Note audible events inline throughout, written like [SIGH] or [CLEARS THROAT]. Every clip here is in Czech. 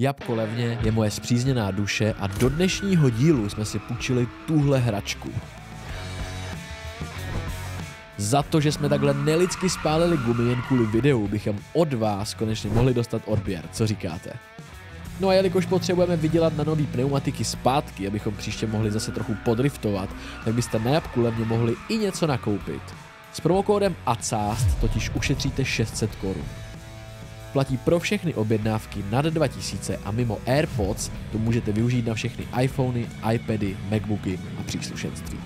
Jabko levně je moje zpřízněná duše a do dnešního dílu jsme si půjčili tuhle hračku. Za to, že jsme takhle nelidsky spálili gumy jen kvůli videu, bychom od vás konečně mohli dostat odběr, co říkáte? No a jelikož potřebujeme vydělat na nový pneumatiky zpátky, abychom příště mohli zase trochu podriftovat, tak byste na Jabku levně mohli i něco nakoupit. S promokódem ACAST totiž ušetříte 600 korun platí pro všechny objednávky nad 2000 a mimo AirPods to můžete využít na všechny iPhony, iPady, MacBooky a příslušenství.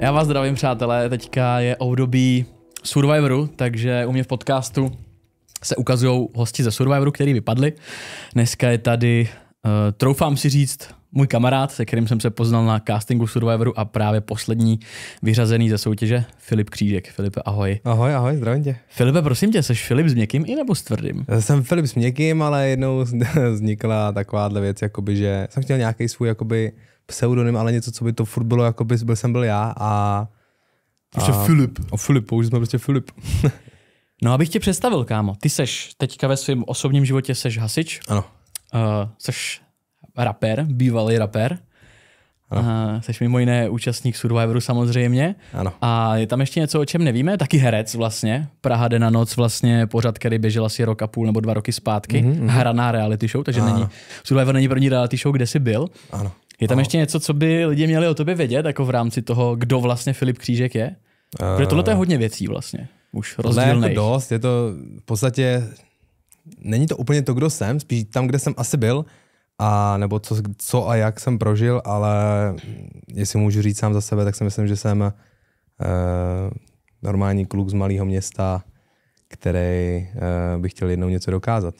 Já vás zdravím, přátelé. Teďka je období Survivoru, takže u mě v podcastu se ukazují hosti ze Survivoru, který vypadli. Dneska je tady, uh, troufám si říct, můj kamarád, se kterým jsem se poznal na castingu Survivoru a právě poslední vyřazený ze soutěže, Filip Křížek. Filipe, ahoj. Ahoj, ahoj, zdravím tě. Filipe, prosím tě, jsi Filip s měkkým i nebo s tvrdým? Já Jsem Filip s měkkým, ale jednou [LAUGHS] vznikla takováhle věc, jakoby, že jsem chtěl nějaký svůj jakoby, pseudonym, ale něco, co by to furt bylo, jakoby byl jsem byl já a... Prostě a, Filip. A Filip, už jsme prostě Filip. [LAUGHS] No abych tě představil, kámo. Ty seš teďka ve svém osobním životě seš hasič. Ano. Uh, seš rapper, bývalý rapper. Ano. Uh, seš mimo jiné účastník Survivoru samozřejmě. Ano. A je tam ještě něco, o čem nevíme? Taky herec vlastně. Praha jde na noc vlastně pořad, který běžel asi rok a půl nebo dva roky zpátky. Mm-hmm. Mhm. Hraná reality show, takže ano. není Survivor není první reality show, kde jsi byl. Ano. Je tam ano. ještě něco, co by lidi měli o tobě vědět, jako v rámci toho, kdo vlastně Filip Křížek je? Protože tohle je hodně věcí vlastně. Už rozdílnej. Ne, jako dost. Je to v podstatě... Není to úplně to, kdo jsem, spíš tam, kde jsem asi byl, a nebo co, co a jak jsem prožil, ale jestli můžu říct sám za sebe, tak si myslím, že jsem uh, normální kluk z malého města, který uh, by chtěl jednou něco dokázat.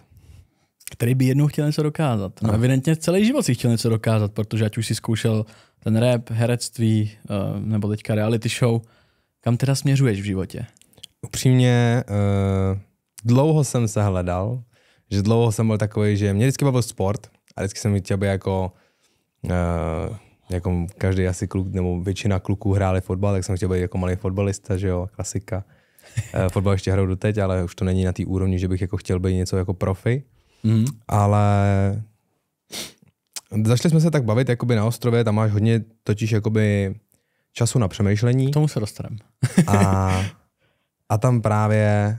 Který by jednou chtěl něco dokázat. No, no. evidentně celý život si chtěl něco dokázat, protože ať už si zkoušel ten rap, herectví, uh, nebo teďka reality show, kam teda směřuješ v životě? Upřímně, uh, dlouho jsem se hledal, že dlouho jsem byl takový, že mě vždycky bavil sport a vždycky jsem chtěl být jako, uh, jako každý asi kluk, nebo většina kluků hráli fotbal, tak jsem chtěl být jako malý fotbalista, že jo, klasika. Uh, [LAUGHS] fotbal ještě hraju doteď, ale už to není na té úrovni, že bych jako chtěl být něco jako profi. Mm. Ale začali jsme se tak bavit jakoby na ostrově, tam máš hodně totiž jakoby času na přemýšlení. K tomu se dostaneme. [LAUGHS] a, a tam právě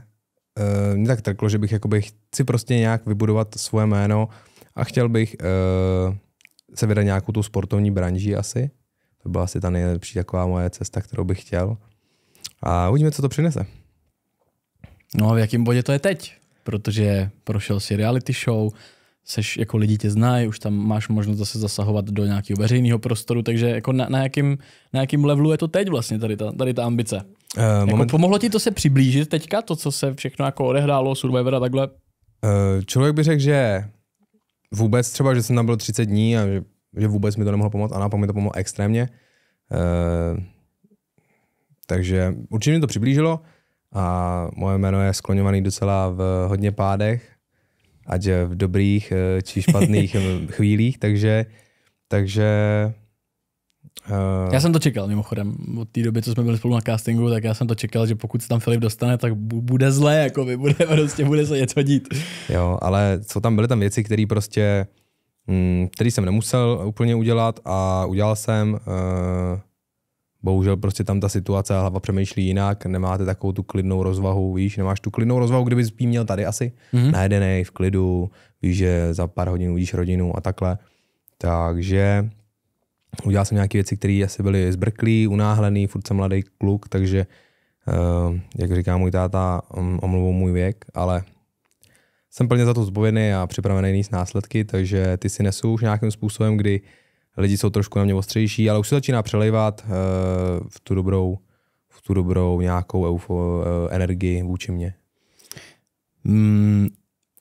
uh, mě tak trklo, že bych jakoby chci prostě nějak vybudovat svoje jméno a chtěl bych uh, se vydat nějakou tu sportovní branži asi. To byla asi ta nejlepší taková moje cesta, kterou bych chtěl. A uvidíme, co to přinese. No a v jakém bodě to je teď? Protože prošel si reality show, seš, jako lidi tě znají, už tam máš možnost zase zasahovat do nějakého veřejného prostoru, takže jako na, na, jakým, na jakým levelu je to teď vlastně tady ta, tady ta ambice? Uh, jako moment... Pomohlo ti to se přiblížit teďka, to, co se všechno jako odehrálo, Survivor a takhle? Uh, člověk by řekl, že vůbec třeba, že jsem tam byl 30 dní a že, že vůbec mi to nemohlo pomoct a naopak mi to pomohlo extrémně. Uh, takže určitě mi to přiblížilo a moje jméno je skloňovaný docela v hodně pádech ať v dobrých eh, či špatných [LAUGHS] eh, chvílích, takže, takže Uh, já jsem to čekal mimochodem, od té doby, co jsme byli spolu na castingu, tak já jsem to čekal, že pokud se tam Filip dostane, tak bude zlé, jako by bude, [LAUGHS] prostě bude se něco dít. Jo, ale co tam byly tam věci, které prostě, mm, který jsem nemusel úplně udělat a udělal jsem, uh, bohužel prostě tam ta situace a hlava přemýšlí jinak, nemáte takovou tu klidnou rozvahu, víš, nemáš tu klidnou rozvahu, kdyby ji měl tady asi, mm-hmm. najedený v klidu, víš, že za pár hodin uvidíš rodinu a takhle. Takže udělal jsem nějaké věci, které asi byly zbrklý, unáhlený, furt jsem mladý kluk, takže eh, jak říká můj táta, mm, omluvu omluvou můj věk, ale jsem plně za to zbovědný a připravený s následky, takže ty si nesu už nějakým způsobem, kdy lidi jsou trošku na mě ostřejší, ale už se začíná přelejvat eh, v tu dobrou, v tu dobrou nějakou eufo, eh, energii vůči mně. Mm,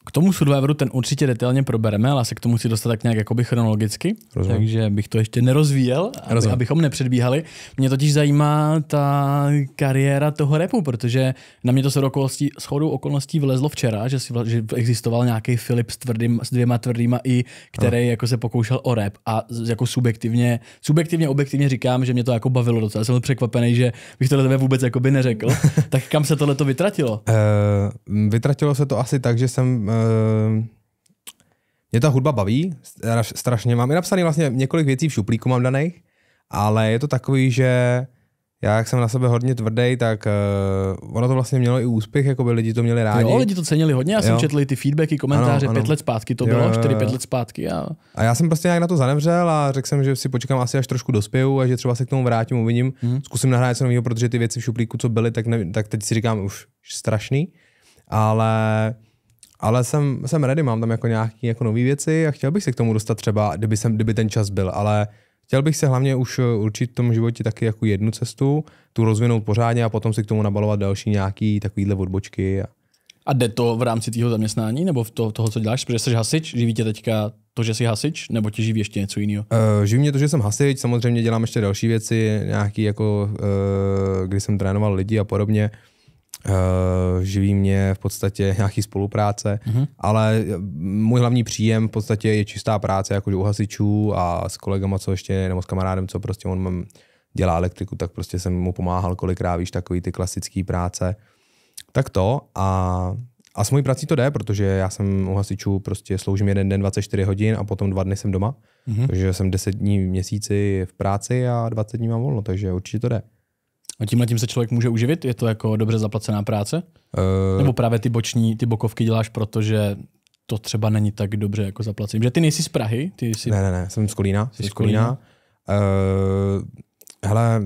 k tomu Survivoru ten určitě detailně probereme, ale se k tomu si dostat tak nějak jakoby chronologicky, Rozumím. takže bych to ještě nerozvíjel, aby, abychom nepředbíhali. Mě totiž zajímá ta kariéra toho repu, protože na mě to se okolností, shodou okolností vlezlo včera, že, si, že existoval nějaký Filip s, tvrdým, s dvěma tvrdýma i, který no. jako se pokoušel o Rep a jako subjektivně, subjektivně, objektivně říkám, že mě to jako bavilo docela. Jsem byl překvapený, že bych tohle tebe vůbec jakoby neřekl. [LAUGHS] tak kam se tohle to vytratilo? Uh, vytratilo se to asi tak, že jsem Eh, mě ta hudba baví, strašně mám i napsaný vlastně několik věcí v šuplíku mám daných, ale je to takový, že já jak jsem na sebe hodně tvrdý, tak uh, ono to vlastně mělo i úspěch, jako by lidi to měli rádi. Jo, lidi to cenili hodně, já jo. jsem četl ty feedbacky, komentáře, ano, ano. pět let zpátky to jo, bylo, čtyři, pět let zpátky. A... a já jsem prostě nějak na to zanevřel a řekl jsem, že si počkám asi až trošku dospěju a že třeba se k tomu vrátím, uvidím, hmm. zkusím nahrát něco nového, protože ty věci v šuplíku, co byly, tak, ne, tak teď si říkám už strašný, ale ale jsem, jsem ready, mám tam jako nějaké jako nové věci a chtěl bych se k tomu dostat třeba, kdyby, jsem, kdyby ten čas byl, ale chtěl bych se hlavně už eh, určit v tom životě taky jako jednu cestu, tu rozvinout pořádně a potom si k tomu nabalovat další nějaký takovýhle odbočky. A... a jde to v rámci tvého zaměstnání nebo v to, toho, co děláš? Protože jsi hasič, živí tě teďka to, že jsi hasič, nebo tě živí ještě něco jiného? Uh, živí mě to, že jsem hasič, samozřejmě dělám ještě další věci, nějaký jako, uh, kdy jsem trénoval lidi a podobně. Uh, Uh, živí mě v podstatě [LAUGHS] nějaký spolupráce, mm-hmm. ale eh, můj hlavní příjem v podstatě je čistá práce jako u hasičů a s kolegama, co ještě, nebo s kamarádem, co prostě on mám, dělá elektriku, tak prostě jsem mu pomáhal kolikrát, víš, takový ty klasické práce. Tak to a, a s mojí prací to jde, protože já jsem u hasičů prostě sloužím jeden den 24 hodin a potom dva dny jsem doma, mm-hmm. takže jsem 10 dní v měsíci v práci a 20 dní mám volno, takže určitě to jde. A tímhle tím se člověk může uživit? Je to jako dobře zaplacená práce? Uh... Nebo právě ty boční, ty bokovky děláš, protože to třeba není tak dobře jako zaplacený. Že ty nejsi z Prahy? Ty jsi... Ne, ne, ne, jsem z Kolína. Jsi z Kolína. Uh, hele,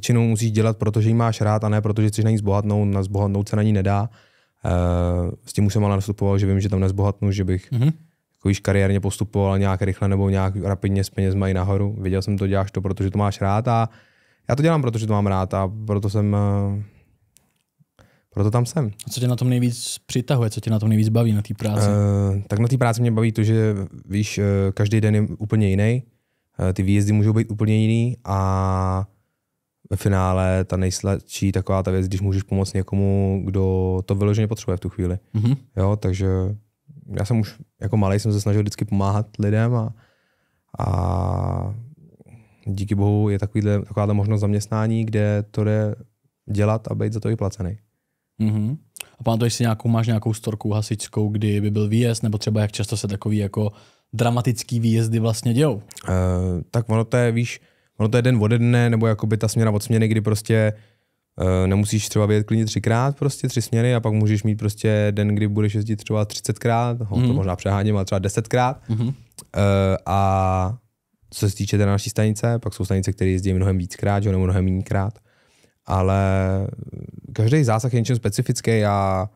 činou musíš dělat, protože ji máš rád a ne protože chceš na ní zbohatnout, na zbohatnout se na ní nedá. Uh, s tím už jsem ale nastupoval, že vím, že tam nezbohatnu, že bych uh-huh. jako již kariérně postupoval nějak rychle nebo nějak rapidně s penězmi nahoru. Viděl jsem to, děláš to, protože to máš rád a uh, já to dělám, protože to mám rád a proto jsem eh, proto tam jsem. A co tě na tom nejvíc přitahuje, co tě na tom nejvíc baví na té práci? Uh, tak na té práci mě baví to, že víš, eh, každý den je úplně jiný, ty výjezdy můžou být úplně jiný a ve finále ta nejsladší taková ta věc, když můžeš pomoct někomu, kdo to vyloženě potřebuje v tu chvíli. Mm-hmm. Jo, takže já jsem už jako malý jsem se snažil vždycky pomáhat lidem a, a díky bohu je takovýhle, takováhle možnost zaměstnání, kde to jde dělat a být za to i placený. Mm-hmm. A pamatuješ si nějakou, máš nějakou storku hasičskou, kdy by byl výjezd, nebo třeba jak často se takový jako dramatický výjezdy vlastně dějou? Uh, tak ono to je, víš, ono to je den ode dne, nebo jakoby ta směna od směny, kdy prostě uh, nemusíš třeba vyjet klidně třikrát, prostě tři směny a pak můžeš mít prostě den, kdy budeš jezdit třeba 30krát, mm-hmm. to mhm. možná přeháním, ale třeba 10krát. Mm-hmm. Uh, eh, a co se týče té naší stanice, pak jsou stanice, které jezdí mnohem víckrát, nebo mnohem méněkrát, ale každý zásah je něčem specifický a,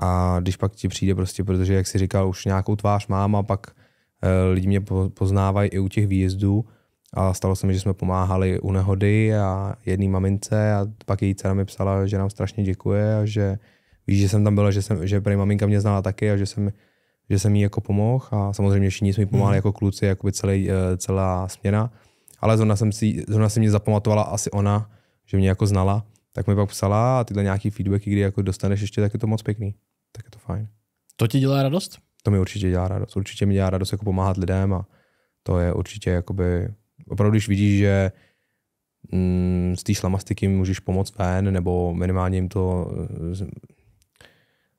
a když pak ti přijde prostě, protože jak si říkal, už nějakou tvář mám a pak e, lidi mě poznávají i u těch výjezdů a stalo se mi, že jsme pomáhali u nehody a jedné mamince a pak její dcera mi psala, že nám strašně děkuje a že víš, že jsem tam byla, že, jsem, že prý maminka mě znala taky a že jsem že jsem jí jako pomohl a samozřejmě všichni jsme jí pomáhali hmm. jako kluci, jako celý, eh, celá směna. Ale zrovna jsem si, zrovna si mě zapamatovala asi ona, že mě jako znala, tak mi pak psala a tyhle nějaký feedbacky, kdy jako dostaneš ještě, tak je to moc pěkný. Tak je to fajn. To ti dělá radost? To mi určitě dělá radost. Určitě mi dělá radost jako pomáhat lidem a to je určitě jakoby, opravdu když vidíš, že mm, z té šlamastiky můžeš pomoct ven nebo minimálně jim to eh,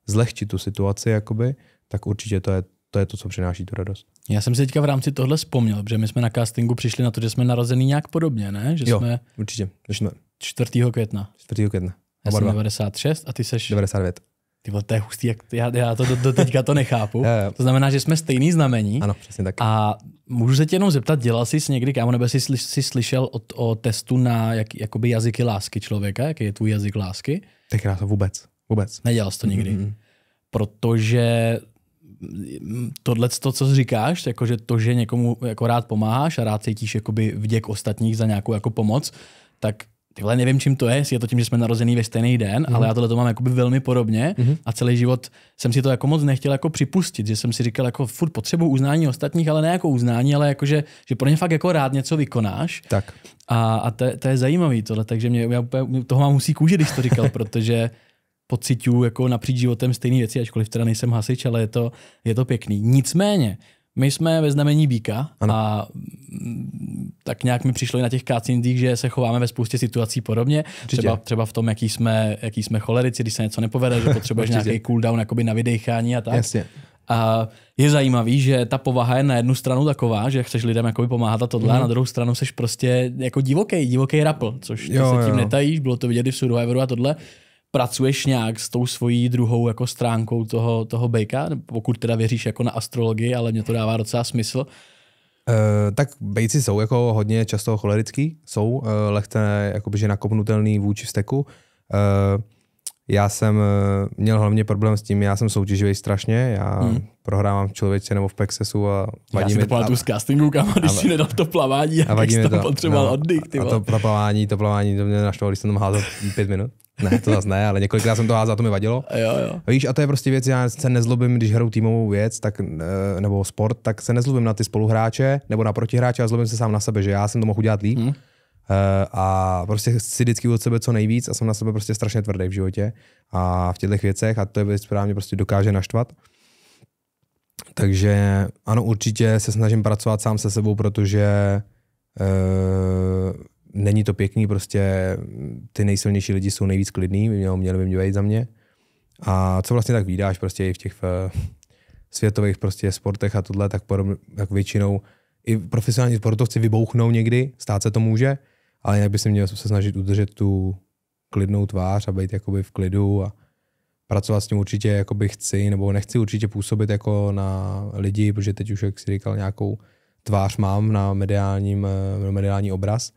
zlehčit tu situaci, jakoby, tak určitě to je to, je to co přináší tu radost. Já jsem si teďka v rámci tohle vzpomněl, že my jsme na castingu přišli na to, že jsme narozený nějak podobně, ne? Že jo, jsme určitě. Jsme 4. května. 4. května. Já jsem 96 a ty jsi. 99. Ty vole, to je hustý, jak já, já to do, do teďka to nechápu. [LAUGHS] jo, jo. To znamená, že jsme stejný znamení. Ano, přesně tak. A můžu se tě jenom zeptat, dělal jsi někdy, kámo, nebo jsi, jsi slyšel o, o testu na jak, jakoby jazyky lásky člověka, jaký je tvůj jazyk lásky? Tak já to vůbec, vůbec. Nedělal jsi to nikdy. Mm-hmm. Protože tohle, to, co říkáš, jako že to, že někomu jako rád pomáháš a rád cítíš jakoby vděk ostatních za nějakou jako pomoc, tak tyhle nevím, čím to je, jestli je to tím, že jsme narozený ve stejný den, mm ale já tohle to mám jakoby velmi podobně mm a celý život jsem si to jako moc nechtěl jako připustit, že jsem si říkal jako furt potřebu uznání ostatních, ale ne jako uznání, ale jako že, že pro ně fakt jako rád něco vykonáš. Tak. A, a to, to, je zajímavý tohle, takže mě, já, toho mám musí kůže když to říkal, [LAUGHS] protože pocitů jako napříč životem stejné věci, ačkoliv teda nejsem hasič, ale je to, je to pěkný. Nicméně, my jsme ve znamení Bíka ano. a mm, tak nějak mi přišlo i na těch kácindích, že se chováme ve spoustě situací podobně. Třeba, třeba v tom, jaký jsme, jaký jsme cholerici, když se něco nepovede, že potřebuješ [LAUGHS] nějaký cooldown jakoby na vydechání a tak. Jasně. A je zajímavý, že ta povaha je na jednu stranu taková, že chceš lidem jakoby pomáhat a tohle, mm. a mhm. na druhou stranu jsi prostě jako divoký, divoký rapl, což jo, se tím jo. netajíš, bylo to vidět i v Survivoru a tohle pracuješ nějak s tou svojí druhou jako stránkou toho, toho bejka, pokud teda věříš jako na astrologii, ale mě to dává docela smysl. E, tak bejci jsou jako hodně často cholerický, jsou e, lehce jakoby, že nakopnutelný vůči vsteku. E, eh, já jsem eh, měl hlavně problém s tím, já jsem soutěživý strašně, já hmm. prohrávám v člověče nebo v Pexesu a vadí já mi to. Já z castingu, kam, když si nedal to plavání a, jak to. potřeboval no, oddych. Ty a to, to plavání, to plavání, to mě naštvalo, když jsem tam házel pět minut. Ne, to zase ne, ale několikrát jsem to házal, to mi vadilo. [LAUGHS] Jo, jo. Víš, a to je prostě věc, já se nezlobím, když hru týmovou věc tak, eh, nebo sport, tak se nezlobím na ty spoluhráče nebo na protihráče a zlobím se sám na sebe, že já jsem to mohl udělat líp. Hmm Eh, a prostě chci vždycky od sebe co nejvíc a jsem na sebe prostě strašně tvrdý v životě a v těchto věcech a to je věc, která mě prostě dokáže naštvat. Takže ano, určitě se snažím pracovat sám se sebou, protože e, není to pěkný, prostě ty nejsilnější lidi jsou nejvíc klidní, mělo, měli by mě být za mě. A co vlastně tak vídáš prostě i v těch v, eh, světových prostě sportech a tohle, tak, podobně, tak většinou i profesionální sportovci vybouchnou někdy, stát se to může, ale jinak by se měl se snažit udržet tu klidnou tvář a být jakoby v klidu a pracovat s tím určitě jakoby chci, nebo nechci určitě působit jako na lidi, protože teď už, jak si říkal, nějakou tvář mám na mediálním, eh, mediální obraz,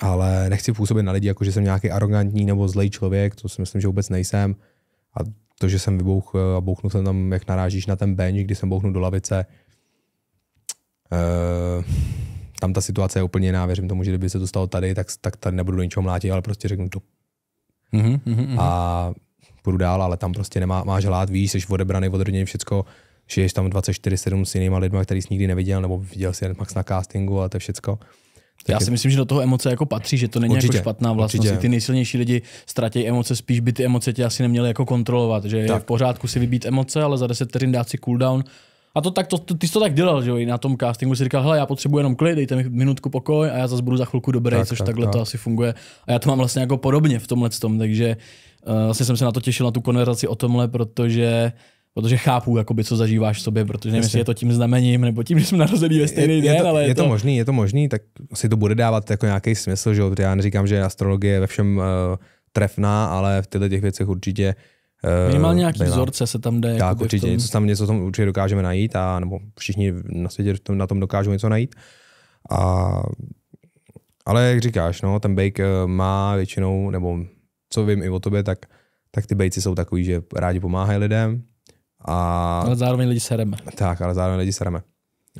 ale nechci působit na lidi, jako že jsem nějaký arrogantní nebo zlej člověk, to si myslím, že vůbec nejsem. A to, že jsem vybouch eh, a bouchnu jsem tam, jak narážíš na ten bench, kdy jsem bouchnu do lavice, eh, tam ta situace je úplně jiná. Věřím tomu, že kdyby se to stalo tady, tak, tak tady nebudu do ničeho mlátit, ale prostě řeknu to. Mm-hmm, mm-hmm. mm-hmm. A půjdu dál, ale tam prostě nemá, máš hlad, víš, jsi odebraný od rodiny, všecko, žiješ tam 24-7 s jinýma lidmi, který jsi nikdy neviděl, nebo viděl si max na castingu a to je všecko. Tak Já si myslím, že do toho emoce jako patří, že to není jako určitě, jako špatná vlastnost. Určitě. Ty nejsilnější lidi ztratí emoce, spíš by ty emoce tě asi neměly jako kontrolovat, že tak. je v pořádku si vybít emoce, ale za 10 vteřin dát si cooldown a to tak, to, ty jsi to tak dělal, že jo, i na tom castingu si říkal, hele, já potřebuji jenom klid, dejte mi minutku pokoj a já zase budu za chvilku dobrý, tak, což tak, takhle tak. to asi funguje. A já to mám vlastně jako podobně v tomhle tom, takže uh, vlastně jsem se na to těšil, na tu konverzaci o tomhle, protože protože chápu, jakoby, co zažíváš v sobě, protože nevím, jestli je to tím znamením, nebo tím, že jsme narozený ve stejný je, je den, to, ale je, je to, to možný, je to možný, tak si to bude dávat jako nějaký smysl, že jo, já neříkám, že astrologie je ve všem uh, trefná, ale v těchto těch věcech určitě Eh, Minimálně nějaký byla. vzorce se tam jde. Tak určitě, tom... něco tam něco tam určitě dokážeme najít, a, nebo všichni na světě na tom dokážou něco najít. A, ale jak říkáš, no, ten bake eh, má většinou, nebo co vím i o tobě, tak, tak ty bejci jsou takový, že rádi pomáhají lidem. A... Ale zároveň lidi sereme. Tak, ale zároveň lidi sereme.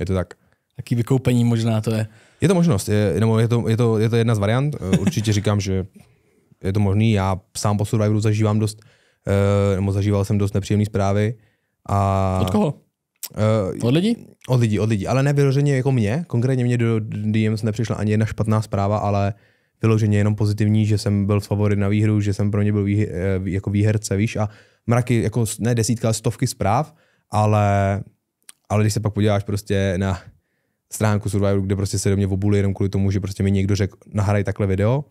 Je to tak. Taký vykoupení možná to je. Je to možnost, je, nebo je to, je, to, je to jedna z variant. Eh, určitě říkám, že je to možný. Já sám po Survivoru zažívám dost Eh, nebo zažíval jsem dost nepříjemné zprávy. A, od koho? Uh, od lidí? Od lidí, od lidí. Ale ne vyloženě jako mě. Konkrétně mě do DMs nepřišla ani jedna špatná zpráva, ale vyloženě jenom pozitivní, že jsem byl favorit na výhru, že jsem pro ně byl výher, eh, jako výherce, víš, a mraky, jako ne desítka, ale stovky zpráv, ale, ale když se pak podíváš prostě na stránku Survivor, kde prostě se do mě obuli jenom kvůli tomu, že prostě mi někdo řekl, nahraj takhle video,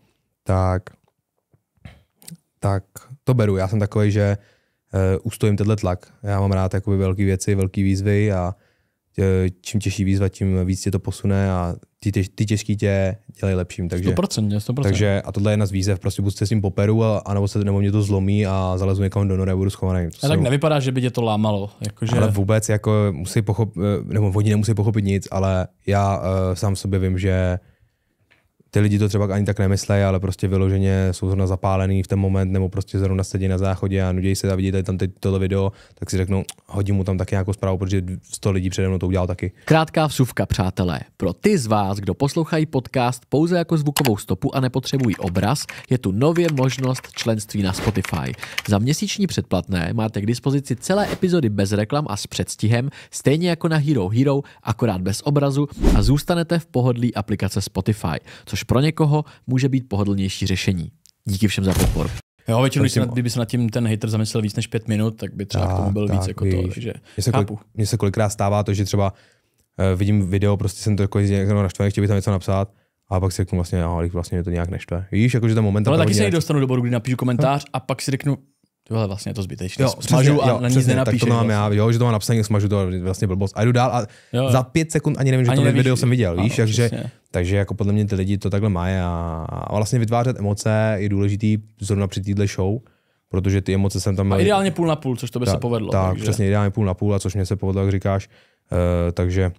tak tak to beru. Já jsem takový, že uh, ustojím tenhle tlak. Já mám rád jakoby velké věci, velké výzvy a uh, čím těžší výzva, tím víc tě to posune a ty, ty, ty těžký tě dělají lepším. Takže, 100%, 100%. Takže, a tohle je jedna z výzev, prostě buď se s ním poperu, a, anebo, se, nebo mě to zlomí a zalezu někam do a budu schovaný. To a tak nevypadá, že by tě to lámalo. Jakože... Ale vůbec, jako musí pochop... Eh, nebo oni nemusí pochopit nic, ale já uh, sám sobě vím, že ty lidi to třeba ani tak nemyslej, ale prostě vyloženě jsou zrovna zapálený v ten moment, nebo prostě zrovna sedí na záchodě a nudějí se a vidí tady tam teď toto video, tak si řeknou, hodím mu tam taky nějakou zprávu, protože 100 lidí přede mnou to udělal taky. Krátká vsuvka, přátelé. Pro ty z vás, kdo poslouchají podcast pouze jako zvukovou stopu a nepotřebují obraz, je tu nově možnost členství na Spotify. Za měsíční předplatné máte k dispozici celé epizody bez reklam a s předstihem, stejně jako na Hero Hero, akorát bez obrazu a zůstanete v pohodlí aplikace Spotify, což pro někoho může být pohodlnější řešení. Díky všem za podporu. Jo, většinou, tím... kdyby se nad tím ten hater zamyslel víc než pět minut, tak by třeba tak, k tomu byl tak, víc jako víš. to. Takže mně se, se kolikrát stává to, že třeba uh, vidím video, prostě jsem to jako naštvaný, chtěl bych tam něco napsat, a pak si řeknu vlastně, jo, no, vlastně mě to nějak neštve. Víš, jakože ten moment. Ale taky se někdy dostanu do bodu, kdy napíšu komentář hm. a pak si řeknu, Tohle vlastně je to zbytečné. Jo, smažu a jo, na nic přesně, nenapíšeš. Tak to mám vlastně. já, jo, že to mám napsané, smažu to vlastně blbost. A jdu dál a jo, jo. za pět sekund ani nevím, že ani to nevíš, video jsem viděl, ano, víš, takže, takže jako podle mě ty lidi to takhle mají a, a vlastně vytvářet emoce je důležitý zrovna při této show, protože ty emoce jsem tam... A ideálně půl na půl, což to by ta, se povedlo. Tak, takže. přesně, ideálně půl na půl a což mě se povedlo, jak říkáš, uh, takže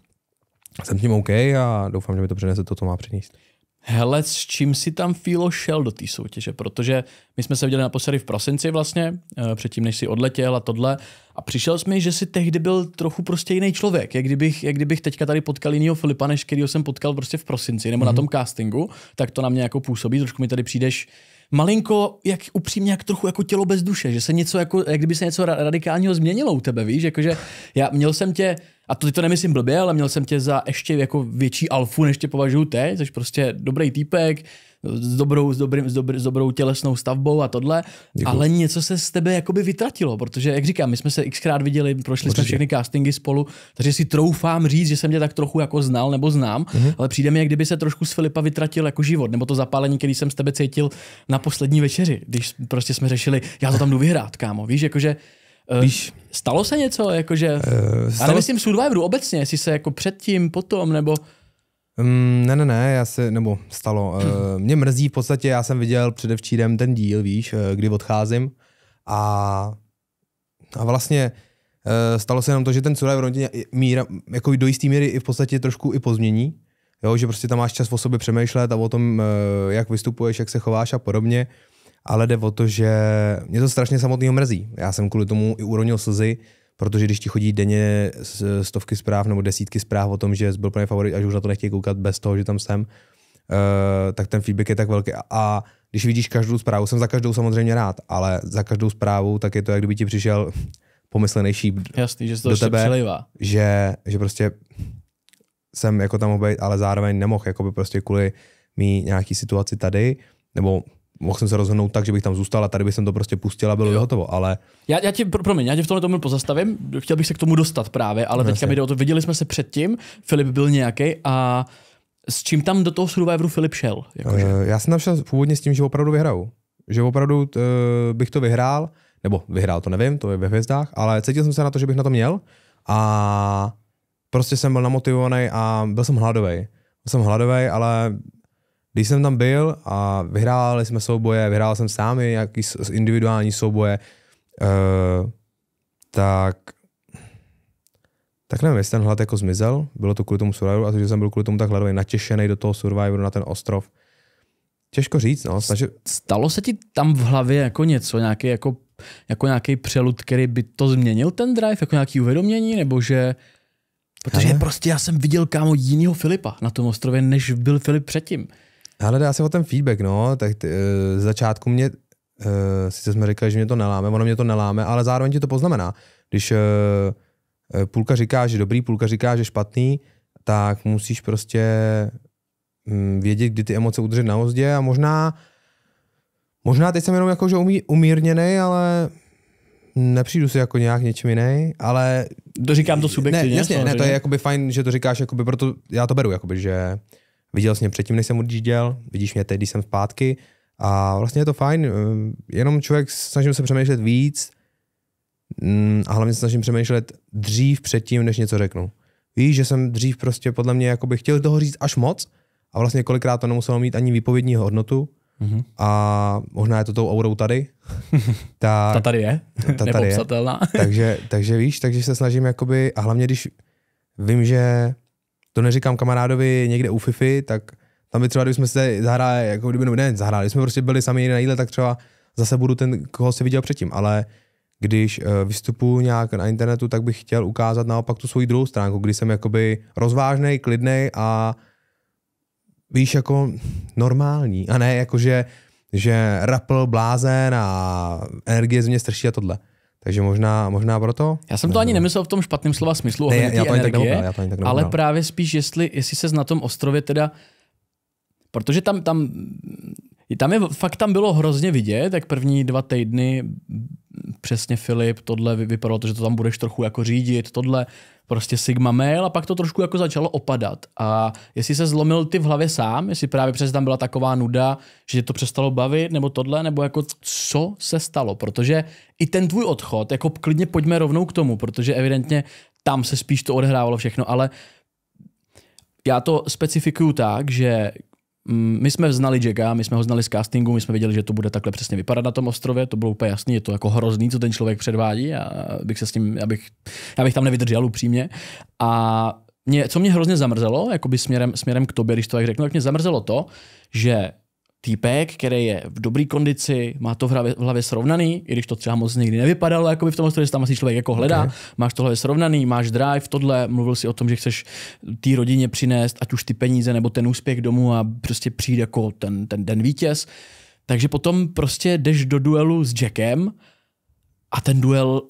jsem tím OK a doufám, že mi to přinese to, co má přinést hele, s čím si tam Filo šel do té soutěže, protože my jsme se viděli naposledy v prosinci vlastně, eh, předtím než si odletěl a tohle a přišel jsi mi, že si tehdy byl trochu prostě jiný člověk, jak kdybych, jak kdybych teďka tady potkal jiného Filipa, než kterýho jsem potkal prostě v prosinci nebo mm-hmm. na mhm. tom castingu, tak to na mě jako působí, trošku mi tady přijdeš malinko, jak upřímně, jak trochu jako tělo bez duše, že se něco, jako, jak kdyby se něco radikálního změnilo u tebe, víš, jakože já měl jsem tě, a to ty to nemyslím blbě, ale měl jsem tě za ještě jako větší alfu, než tě považuji teď, jsi prostě dobrý týpek, s dobrou, s, dobrým, s, dobrý, s dobrou tělesnou stavbou a tohle, Děkuji. ale něco se z tebe jakoby vytratilo, protože, jak říkám, my jsme se xkrát viděli, prošli Určitě. jsme všechny castingy spolu, takže si troufám říct, že jsem tě tak trochu jako znal nebo znám, mm ale přijde mi, jak kdyby se trošku z Filipa vytratil jako život, nebo to zapálení, který jsem z tebe cítil na poslední večeři, když prostě jsme řešili, já to tam jdu vyhrát, kámo, víš, jakože Eh, víš, stalo se něco, jakože, uh, stalo... ale myslím Survivoru obecně, jestli se jako předtím, potom, nebo... Um, ne, ne, ne, já se, nebo stalo. Uh, mě mrzí v podstatě, já jsem viděl předevčírem ten díl, víš, kdy odcházím a, a vlastně uh, stalo se jenom to, že ten Survivor tě míra, jako do jisté míry i v podstatě trošku i pozmění, jo, že prostě tam máš čas o sobě přemýšlet a o tom, uh, jak vystupuješ, jak se chováš a podobně ale jde o to, že mě to strašně samotného mrzí. Já jsem kvůli tomu i uronil slzy, protože když ti chodí denně stovky zpráv nebo desítky zpráv o tom, že byl plný favorit a že už na to nechtějí koukat bez toho, že tam jsem, eh, tak ten feedback je tak velký. A když vidíš každou zprávu, jsem za každou samozřejmě rád, ale za každou zprávu tak je to, jak kdyby ti přišel [LAUGHS] pomyslený šíp Jasný, že to do tebe, Že, že prostě jsem jako tam mohl být, ale zároveň nemohl, jako by prostě kvůli mý nějaký situaci tady, nebo mohl jsem se rozhodnout tak, že bych tam zůstal a tady bych jsem to prostě pustil a bylo jo. hotovo, ale... Já, já tě, pro, promiň, já tě v tomhle tomu pozastavím, chtěl bych se k tomu dostat právě, ale Jasně. No, teďka mi jde o to, viděli jsme se předtím, Filip byl nějaký a s čím tam do toho Survivoru Filip šel? Jakože? Uh, já jsem tam šel původně s tím, že opravdu vyhraju. Že opravdu uh, bych to vyhrál, nebo vyhrál, to nevím, to je ve hvězdách, ale cítil jsem se na to, že bych na to měl a prostě jsem byl namotivovaný a byl jsem hladový. Byl jsem hladový, ale když jsem tam byl a vyhráli jsme souboje, vyhrál jsem sám nějaký individuální souboje, eh, tak tak nevím, jestli ten hlad jako zmizel, bylo to kvůli tomu Survivoru a to, že jsem byl kvůli tomu tak hladový, natěšený do toho Survivoru na ten ostrov. Těžko říct, no. Takže... Stalo se ti tam v hlavě jako něco, nějaký jako, jako nějaký přelud, který by to změnil ten drive, jako nějaký uvědomění, nebo že... Protože Hele. prostě já jsem viděl kámo jinýho Filipa na tom ostrově, než byl Filip předtím. Ale dá se o ten feedback, no, tak eh, z začátku mě, uh, sice jsme říkali, že mě to neláme, ono mě to neláme, ale zároveň ti to poznamená. Když uh, půlka říká, že dobrý, půlka říká, že špatný, tak musíš prostě um, vědět, kdy ty emoce udržet na ozdě a možná, možná teď jsem jenom jako, že umí, umírněný, ale nepřijdu si jako nějak něčím jiný, ale... To říkám to subjektivně. Ne, jasně, ne, to je jakoby fajn, že to říkáš, jakoby proto já to beru, jakoby, že viděl jsi mě předtím, než jsem odjížděl, vidíš mě teď, když jsem zpátky a vlastně je to fajn, eh, jenom člověk snažím se přemýšlet víc mm, a hlavně se snažím přemýšlet dřív předtím, než něco řeknu. Víš, že jsem dřív prostě podle mě jako bych chtěl toho říct až moc a vlastně kolikrát to nemuselo mít ani výpovědní hodnotu, Mm-hmm. A možná je to tou aurou tady. [LAUGHS] ta, ta tady je, ta tady je. [LAUGHS] takže, takže víš, takže se snažím jakoby, a hlavně když vím, že to neříkám kamarádovi někde u Fifi, tak tam by třeba, kdybychom se zahráli, jako kdyby, ne, zahráli, jsme prostě byli sami na jídle, tak třeba zase budu ten, koho se viděl předtím, ale když eh, vystupuji nějak na internetu, tak bych chtěl ukázat naopak tu svoji druhou stránku, kdy jsem jakoby rozvážný, klidný a víš, jako normální. A ne jako, že, že rapl, blázen a energie z mě strší a tohle. Takže možná, možná proto? Já jsem to ani nemyslel v tom špatném slova smyslu, ne, já to energie, tak neobral, já to ani tak ale právě spíš, jestli, jestli se na tom ostrově teda, protože tam, tam tam je, fakt tam bylo hrozně vidět, jak první dva týdny přesně Filip, tohle vypadalo to, že to tam budeš trochu jako řídit, tohle prostě Sigma Mail a pak to trošku jako začalo opadat. A jestli se zlomil ty v hlavě sám, jestli právě přes tam byla taková nuda, že tě to přestalo bavit, nebo tohle, nebo jako co se stalo, protože i ten tvůj odchod, jako klidně pojďme rovnou k tomu, protože evidentně tam se spíš to odehrávalo všechno, ale já to specifikuju tak, že Mm, my jsme znali Jacka, my jsme ho znali z castingu, my jsme věděli, že to bude takhle přesně vypadat na tom ostrově, to bylo úplně jasný, je to jako hrozný, co ten člověk předvádí a bych se s tím, abych, já bych tam nevydržel upřímně. A mě, co mě hrozně zamrzelo, jakoby směrem, směrem k tobě, když to tak řeknu, tak mě zamrzelo to, že týpek, který je v dobré kondici, má to v hlavě, v hlavě srovnaný, i když to třeba moc nikdy nevypadalo, jako by v tom že tam asi člověk jako hledá, okay. máš to hlavě srovnaný, máš drive, tohle, mluvil si o tom, že chceš té rodině přinést ať už ty peníze nebo ten úspěch domů a prostě přijde jako ten, ten, den vítěz. Takže potom prostě jdeš do duelu s Jackem a ten duel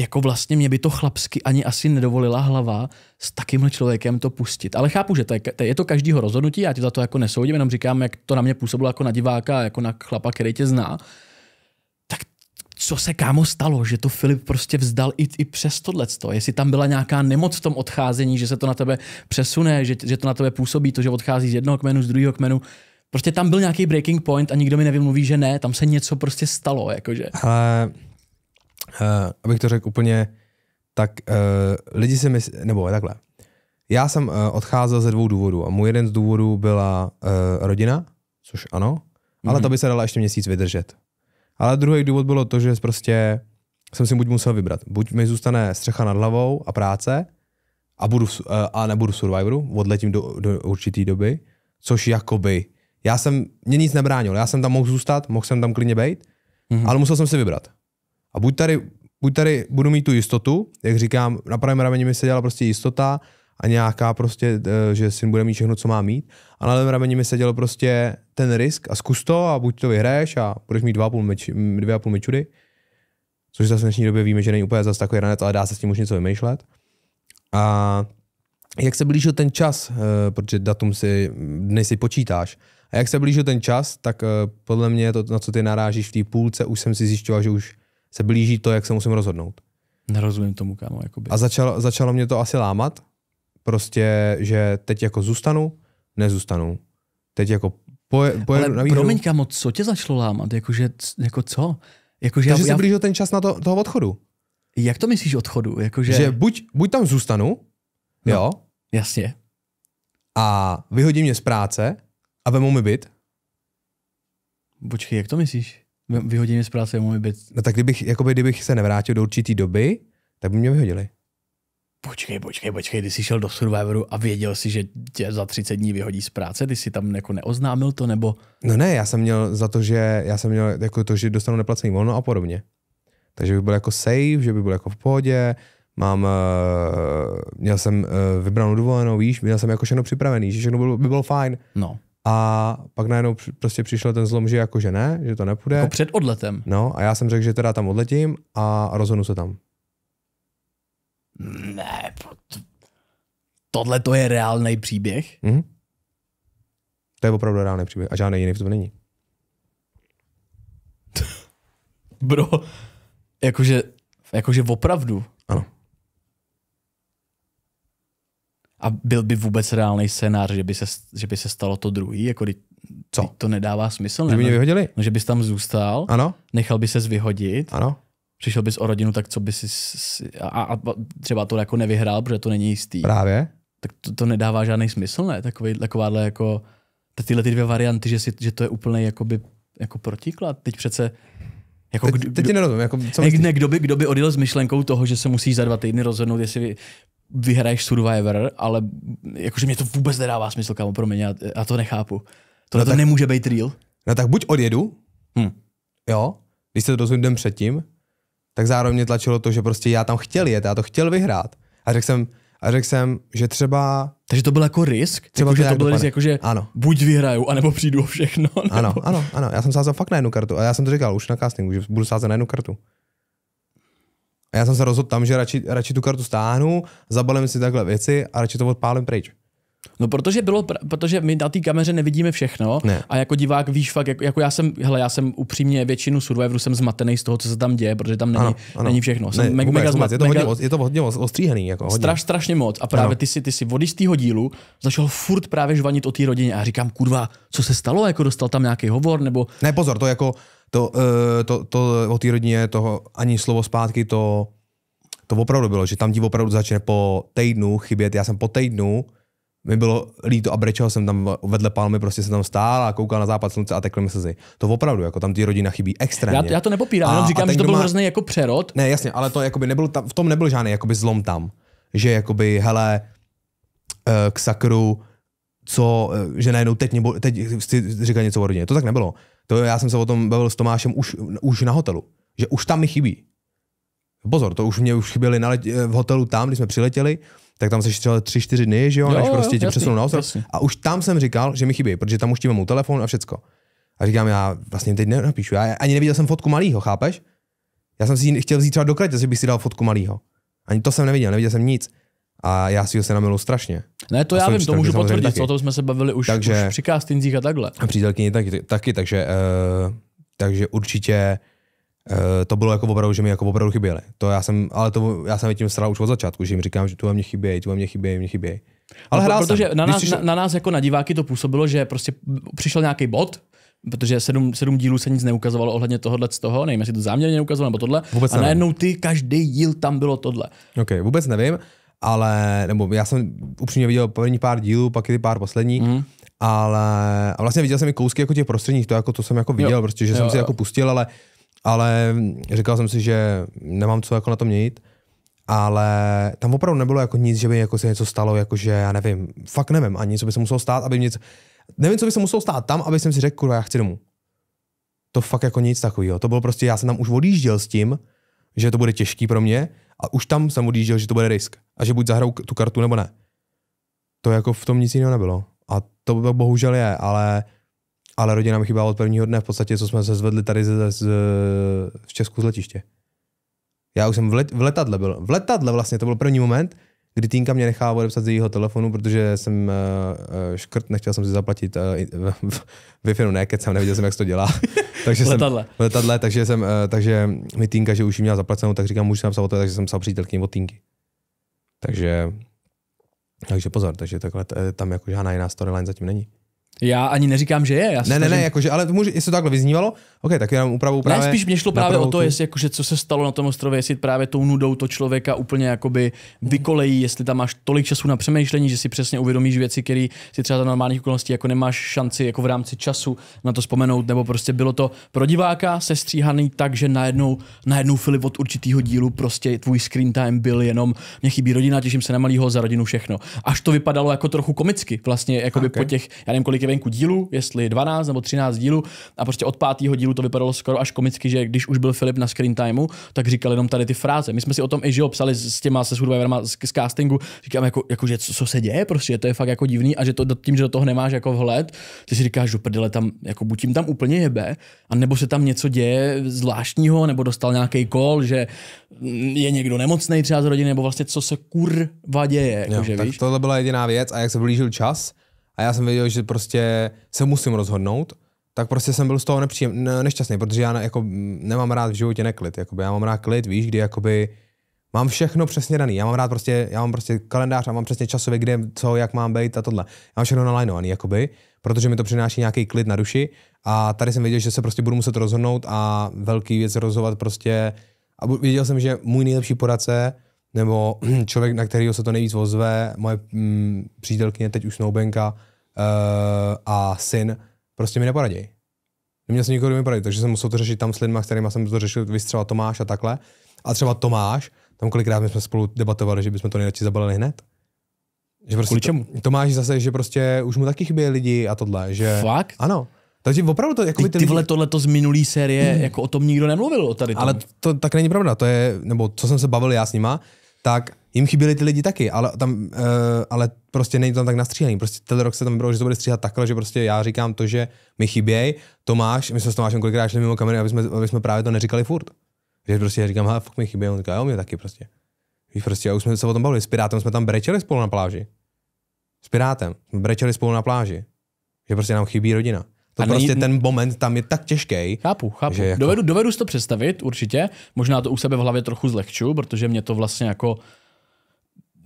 jako vlastně mě by to chlapsky ani asi nedovolila hlava s takýmhle člověkem to pustit. Ale chápu, že to je, to je to každýho rozhodnutí, já ti za to jako nesoudím, jenom říkám, jak to na mě působilo jako na diváka, jako na chlapa, který tě zná. Tak co se kámo stalo, že to Filip prostě vzdal i, i přes tohleto? Jestli tam byla nějaká nemoc v tom odcházení, že se to na tebe přesune, že, že to na tebe působí, to, že odchází z jednoho kmenu, z druhého kmenu, Prostě tam byl nějaký breaking point a nikdo mi nevymluví, že ne, tam se něco prostě stalo, jakože. Ale uh, abych to řekl úplně, tak uh, lidi si myslí, nebo takhle, já jsem uh, odcházel ze dvou důvodů a můj jeden z důvodů byla uh, rodina, což ano, mm-hmm. ale mhm. to by se dala ještě měsíc vydržet. Ale druhý důvod bylo to, že prostě jsem si buď musel vybrat, buď mi zůstane střecha nad hlavou a práce a, budu, uh, a nebudu survivoru, odletím do, do určité doby, což jakoby, já jsem, mě nic nebránil, já jsem tam mohl zůstat, mohl jsem tam klidně být, mm-hmm. ale musel jsem si vybrat. A buď tady, buď tady budu mít tu jistotu, jak říkám, na pravém rameni mi se dělala prostě jistota a nějaká prostě, eh, že syn bude mít všechno, co má mít. A na levém rameni mi se dělal prostě ten risk a zkus to a buď to vyhraješ a budeš mít půl meč, dvě a půl mečudy, což zase v dnešní době víme, že není úplně zase takový ranec, ale dá se s tím už něco vymýšlet. A jak se blížil ten čas, eh, protože datum si dnes si počítáš, a jak se blížil ten čas, tak eh, podle mě to, na co ty narážíš v té půlce, už jsem si zjišťoval, že už se blíží to, jak se musím rozhodnout. Nerozumím tomu, kámo. Jakoby. A začalo, začalo mě to asi lámat, prostě, že teď jako zůstanu, nezůstanu. Teď jako poje, pojedu Ale na výhru. promiň, kámo, co tě začalo lámat? Jakože, jako co? Jakože Takže já, se blížil ten čas na to, toho odchodu. Jak to myslíš odchodu? Jakože... Že buď, buď tam zůstanu, no, jo. Jasně. A vyhodí mě z práce a vemu mi byt. Počkej, jak to myslíš? vyhodili z práce, mohli být. No tak kdybych, jakoby, kdybych se nevrátil do určité doby, tak by mě vyhodili. Počkej, počkej, počkej, ty jsi šel do Survivoru a věděl jsi, že tě za 30 dní vyhodí z práce, ty jsi tam jako neoznámil to, nebo? No ne, já jsem měl za to, že já jsem měl jako to, že dostanu neplacený volno a podobně. Takže bych byl jako safe, že by byl jako v pohodě, mám, eh, měl jsem eh, vybranou dovolenou, víš, měl jsem jako všechno připravený, že všechno by bylo, by bylo fajn. No. A pak najednou prostě přišel ten zlom, že jako že ne, že to nepůjde. Jako před odletem. No a já jsem řekl, že teda tam odletím a rozhodnu se tam. Ne, tohle to je reálný příběh. Mm-hmm. To je opravdu reálný příběh a žádný jiný v tom není. [LAUGHS] Bro, jakože, jakože opravdu. A byl by vůbec reálný scénář, že by se, že by se stalo to druhý, jako kdy, Co? to nedává smysl. Že by mě vyhodili? No, že bys tam zůstal, ano? nechal by se vyhodit, ano? přišel bys o rodinu, tak co by si... A, a, třeba to jako nevyhrál, protože to není jistý. Právě. Tak to, to nedává žádný smysl, ne? Takový, takováhle jako... Tyhle ty dvě varianty, že, si, že to je úplně jakoby, jako protiklad. Teď přece jako, teď, teď kdo, nerozumím. Jako, co ne, ne, kdo, by, kdo by odjel s myšlenkou toho, že se musí za dva týdny rozhodnout, jestli vyhraješ Survivor, ale jakože mě to vůbec nedává smysl, kámo, pro mě, a to nechápu. To no to nemůže být real. No tak buď odjedu, hm. jo, když se to dozvím den předtím, tak zároveň mě tlačilo to, že prostě já tam chtěl jet, já to chtěl vyhrát. A řekl jsem, a řekl jsem, že třeba... Takže to byl jako risk? Třeba jako, že to byl risk, jako, že ano. buď vyhraju, anebo přijdu o všechno. [LAUGHS] Nebo... Ano, ano, ano. Já jsem sázal fakt na jednu kartu. A já jsem to říkal už na castingu, že budu sázet na jednu kartu. A já jsem se rozhodl tam, že radši, radši tu kartu stáhnu, zabalím si takhle věci a radši to odpálím pryč. No protože, bylo, protože my na té kameře nevidíme všechno ne. a jako divák víš fakt, jako, jako já jsem, hele, já jsem upřímně většinu Survivoru jsem zmatený z toho, co se tam děje, protože tam není, ano, ano. není všechno. Ne, jsem ne, mega, vůbec, mega, vůbec. Je, to mega, hodně, je to hodně ostříhaný. Jako, hodně. Straš, strašně moc a právě ano. ty si, ty si vody z toho dílu začal furt právě žvanit o té rodině a říkám, kurva, co se stalo, jako dostal tam nějaký hovor nebo... Ne, pozor, to jako to, eh, to, to o té rodině toho ani slovo zpátky to, to opravdu bylo, že tam ti opravdu začne po týdnu chybět. Já jsem po týdnu, mi bylo líto a brečel jsem tam vedle palmy, prostě jsem tam stál a koukal na západ slunce a tekly mi slzy. To opravdu, jako tam ty rodina chybí extrémně. Já to, já to nepopírám, a, jenom říkám, že to byl má... hrozný jako přerod. Ne, jasně, ale to jakoby nebyl tam, v tom nebyl žádný jakoby zlom tam, že jakoby, hele, eh, k sakru, co, eh, že najednou teď, nebo, teď si říká něco o rodině. To tak nebylo. To já jsem se o tom bavil s Tomášem už, už na hotelu, že už tam mi chybí. Pozor, to už mě už chyběli na let, eh, v hotelu tam, když jsme přiletěli, tak tam se třeba tři, čtyři dny, že jo, jo než jo, prostě jo, tě přesunul na ostrov. A už tam jsem říkal, že mi chybí, protože tam už tím mu telefon a všecko. A říkám, já vlastně teď nenapíšu. Já ani neviděl jsem fotku malýho, chápeš? Já jsem si chtěl vzít třeba do kratě, že bych si dal fotku malýho. Ani to jsem neviděl, neviděl jsem nic a já si ho se namilu strašně. Ne, to a já vím, to můžu potvrdit, Co o tom jsme se bavili už, takže, už při castingzích a takhle. A přítelkyni taky, taky takže, uh, takže určitě uh, to bylo jako opravdu, že mi jako opravdu chyběly. To já jsem, ale to, já jsem tím stral už od začátku, že jim říkám, že tu mě chybějí, tu mě chybějí, mě chybějí. Ale no, protože na nás, přišel... na, na, nás jako na diváky to působilo, že prostě přišel nějaký bod, protože sedm, sedm dílů se nic neukazovalo ohledně tohohle z toho, nevím, jestli to záměrně neukazovalo nebo tohle. Vůbec a nevím. najednou ty každý díl tam bylo tohle. Ok, vůbec nevím ale, nebo já jsem upřímně viděl první pár dílů, pak i ty pár poslední, mm. ale a vlastně viděl jsem i kousky jako těch prostředních, to jako to jsem jako viděl, jo. prostě, že jo, jsem si jo. jako pustil, ale, ale říkal jsem si, že nemám co jako na to měnit ale tam opravdu nebylo jako nic, že by jako se něco stalo, jako že já nevím, fakt nevím ani, co by se muselo stát, aby něco, nevím, co by se muselo stát tam, aby jsem si řekl, kurva, já chci domů. To fakt jako nic takového. To bylo prostě, já jsem tam už odjížděl s tím, že to bude těžký pro mě a už tam jsem odjížděl, že to bude risk. A že buď zahrou tu kartu nebo ne. To jako v tom nic jiného nebylo. A to bohužel je, ale, ale rodina mi chyběla od prvního dne v podstatě, co jsme se zvedli tady z, z, v Česku z letiště. Já už jsem v, let, v letadle byl. V letadle vlastně to byl první moment, kdy týnka mě nechala odepsat z jejího telefonu, protože jsem uh, škrt, nechtěl jsem si zaplatit uh, eh, wi no ne, jsem nevěděl jsem, jak se to dělá. [LAUGHS] takže Jsem, letadle, takže, jsem, uh, takže mi týnka, že už ji měla zaplacenou, tak říkám, můžu si napsat o to, takže jsem psal přítelkyni od týnky. Takže, takže pozor, takže takhle tam jako žádná jiná storyline zatím není. Já ani neříkám, že je. Já ne, ne, ne, jakože, ale to může, jestli to takhle vyznívalo, OK, tak jenom úpravu právě. Ne, spíš mě šlo právě o to, jestli, jakože, co se stalo na tom ostrově, jestli právě tou nudou to člověka úplně jakoby vykolejí, jestli tam máš tolik času na přemýšlení, že si přesně uvědomíš věci, které si třeba za normálních okolností jako nemáš šanci jako v rámci času na to vzpomenout, nebo prostě bylo to pro diváka sestříhaný tak, že najednou, najednou Filip od určitého dílu prostě tvůj screen time byl jenom mě chybí rodina, těším se na malýho, za rodinu všechno. Až to vypadalo jako trochu komicky, vlastně jako okay. po těch, já nevím, kolik je venku dílu, jestli 12 nebo 13 dílu, a prostě od pátého dílu to vypadalo skoro až komicky, že když už byl Filip na screen timeu, tak říkal jenom tady ty fráze. My jsme si o tom i že psali s těma se Survivorama z, z castingu, říkám jako, jako že co, co, se děje, prostě to je fakt jako divný a že to tím, že do toho nemáš jako vhled, ty si říkáš, že prdele tam, jako buď tím tam úplně jebe, a nebo se tam něco děje zvláštního, nebo dostal nějaký kol, že mm, je někdo nemocný třeba z rodiny, nebo vlastně co se kurva děje. Jako, jo, že, tak víš? tohle byla jediná věc a jak se blížil čas, a já jsem věděl, že prostě se musím rozhodnout, tak prostě jsem byl z toho nepříjem, ne, nešťastný, protože já ne, jako, nemám rád v životě neklid. Jakoby, já mám rád klid, víš, kdy jakoby, mám všechno přesně daný. Já mám rád prostě, já mám prostě kalendář a mám přesně časově, kde, co, jak mám být a tohle. Já mám všechno nalajnovaný, jakoby, protože mi to přináší nějaký klid na duši a tady jsem věděl, že se prostě budu muset rozhodnout a velký věc rozhodovat prostě a věděl jsem, že můj nejlepší poradce nebo [CLEARS THROAT] člověk, na kterého se to nejvíc ozve, moje mm, přítelkyně, teď už snoubenka uh, a syn, prostě mi neporadí. Neměl jsem nikoho, kdo mi poradí, takže jsem musel to řešit tam s lidmi, s kterými jsem to řešil, vystřela Tomáš a takhle. A třeba Tomáš, tam kolikrát my jsme spolu debatovali, že bychom to nejradši zabalili hned. Že prostě Kvůli čemu? To, Tomáš zase, že prostě už mu taky chybí lidi a tohle. Že... Fakt? Ano. Takže opravdu to... Jako ty, ty lidi... vole, tohle to z minulý série, mm. [CLEARS THROAT] jako o tom nikdo nemluvil, tady tom. Ale to tak není pravda, to je, nebo co jsem se bavil já s nima, tak jim chyběli ty lidi taky, ale, tam, uh, ale prostě není to tam tak nastříhaný. Prostě ten rok se tam bylo, že to bude stříhat takhle, že prostě já říkám to, že mi chybějí. Tomáš, my jsme s Tomášem kolikrát šli mimo kamery, aby jsme, aby jsme právě to neříkali furt. Že prostě já říkám, fuck, mi chybějí, on říká, jo, mě taky prostě. Víš, prostě, a už jsme se o tom bavili, s Pirátem jsme tam brečeli spolu na pláži. S Pirátem jsme brečeli spolu na pláži. Že prostě nám chybí rodina. To a prostě není... ten moment tam je tak těžký. Chápu, chápu. Že jako... dovedu, dovedu si to představit určitě. Možná to u sebe v hlavě trochu zlehču, protože mě to vlastně jako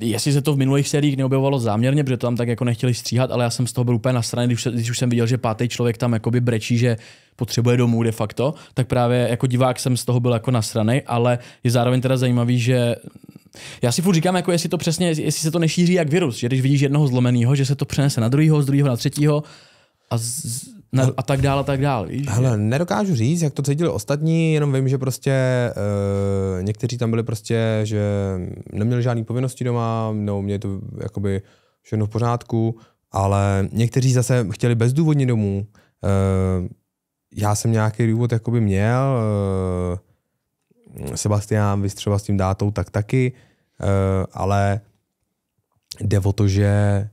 jestli se to v minulých sériích neobjevovalo záměrně, protože to tam tak jako nechtěli stříhat, ale já jsem z toho byl úplně na straně, když, když už jsem viděl, že pátý člověk tam jakoby brečí, že potřebuje domů de facto, tak právě jako divák jsem z toho byl jako na straně, ale je zároveň teda zajímavý, že já si furt říkám, jako jestli to přesně, jestli se to nešíří jak virus, že když vidíš jednoho zlomeného, že se to přenese na druhého, z druhého na třetího a z, ne, a tak dále, a tak dále. Víš, Hele, že? nedokážu říct, jak to cítili ostatní, jenom vím, že prostě e, někteří tam byli prostě, že neměli žádné povinnosti doma, no, měli to jakoby všechno v pořádku, ale někteří zase chtěli bezdůvodně domů. E, já jsem nějaký důvod jakoby měl, e, Sebastián vystřeba s tím dátou tak taky, e, ale jde o to, že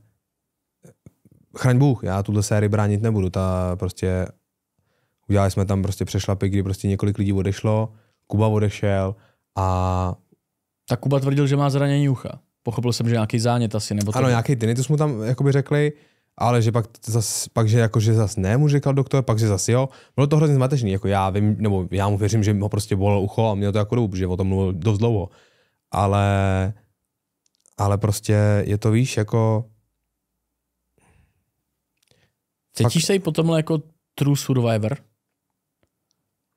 chraň Bůh, já tuhle sérii bránit nebudu, ta prostě, udělali jsme tam prostě přešlapy, kdy prostě několik lidí odešlo, Kuba odešel a... Tak Kuba tvrdil, že má zranění ucha. Pochopil jsem, že nějaký zánět asi, nebo to... Ano, nějaký tinnitus mu tam jakoby řekli, ale že pak, zas, pak že jako, že zas ne, mu říkal doktor, pak že zas jo. Bylo to hrozně zmatečný, jako já vím, nebo já mu věřím, že ho prostě bolelo ucho a měl to jako dobu, protože o tom mluvil dost dlouho. Ale, ale prostě je to, víš, jako Cítíš se i potom jako true survivor?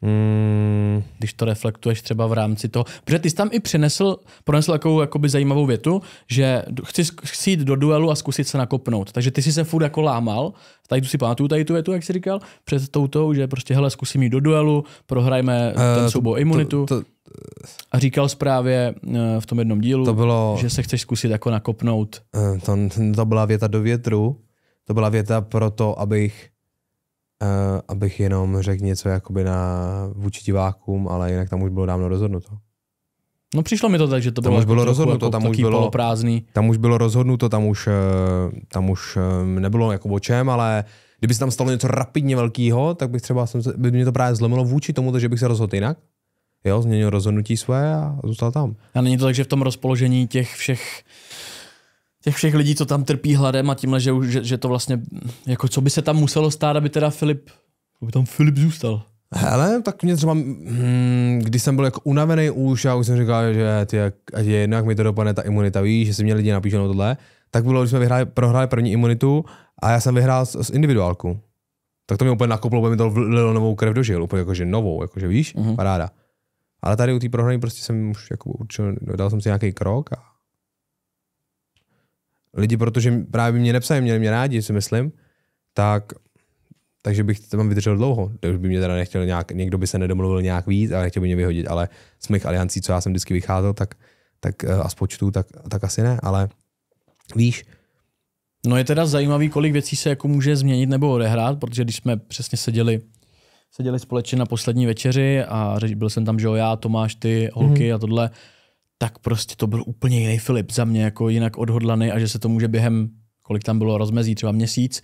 Hmm. Když to reflektuješ třeba v rámci toho. Protože ty jsi tam i přinesl, pronesl takovou jakoby zajímavou větu, že chci, chci jít do duelu a zkusit se nakopnout. Takže ty jsi se furt jako lámal. Tady tu si pamatuju tady tu větu, jak jsi říkal, před touto, že prostě hele, zkusím jít do duelu, prohrajme uh, ten eh, souboj imunitu. To, to, a říkal zprávě eh, v tom jednom dílu, to bylo, že se chceš zkusit jako nakopnout. Eh, to, to byla věta do větru, to byla věta pro to, abych, uh, abych jenom řekl něco jakoby na vůči divákům, ale jinak tam už bylo dávno rozhodnuto. No přišlo mi to tak, že to tam bylo, už bylo jako rozhodnuto, jako tam už bylo prázdný. Tam už bylo rozhodnuto, tam už, eh, tam už eh, nebylo jako o čem, ale kdyby se tam stalo něco rapidně velkého, tak bych třeba, by mě to právě zlomilo vůči tomu, že bych se rozhodl jinak. Jo, změnil rozhodnutí své a zůstal tam. A není to tak, že v tom rozpoložení těch všech těch všech lidí, co tam trpí hladem a tímhle, že, že, že to vlastně, jako co by se tam muselo stát, aby teda Filip, aby tam Filip zůstal. Hele, tak mě třeba, hmm, když jsem byl jako unavený už, a už jsem říkal, že ty, jak, ať je jedno, jak mi to dopadne ta imunita, víš, že si mě lidi napíšou na tohle, tak bylo, když jsme vyhráli, prohráli první imunitu a já jsem vyhrál s, s individuálku. Tak to mě úplně nakoplo, protože mi to vlilo novou krev do žil, úplně jakože novou, jakože víš, mm-hmm. paráda. Ale tady u té prohrání prostě jsem už jako určil, dal jsem si nějaký krok a lidi, protože právě mě nepsali, měli mě rádi, si myslím, tak, takže bych to tam vydržel dlouho. Už by mě teda nechtěl nějak, někdo by se nedomluvil nějak víc ale nechtěl by mě vyhodit, ale z mých aliancí, co já jsem vždycky vycházel, tak, tak eh, a z počtu, tak, tak asi ne, ale víš, No je teda zajímavý, kolik věcí se jako může změnit nebo odehrát, protože když jsme přesně seděli seděli společně na poslední večeři a byl jsem tam, že jo, já, Tomáš, ty, holky mm-hmm. a tohle, tak prostě to byl úplně jiný Filip za mě, jako jinak odhodlaný a že se to může během, kolik tam bylo rozmezí, třeba měsíc,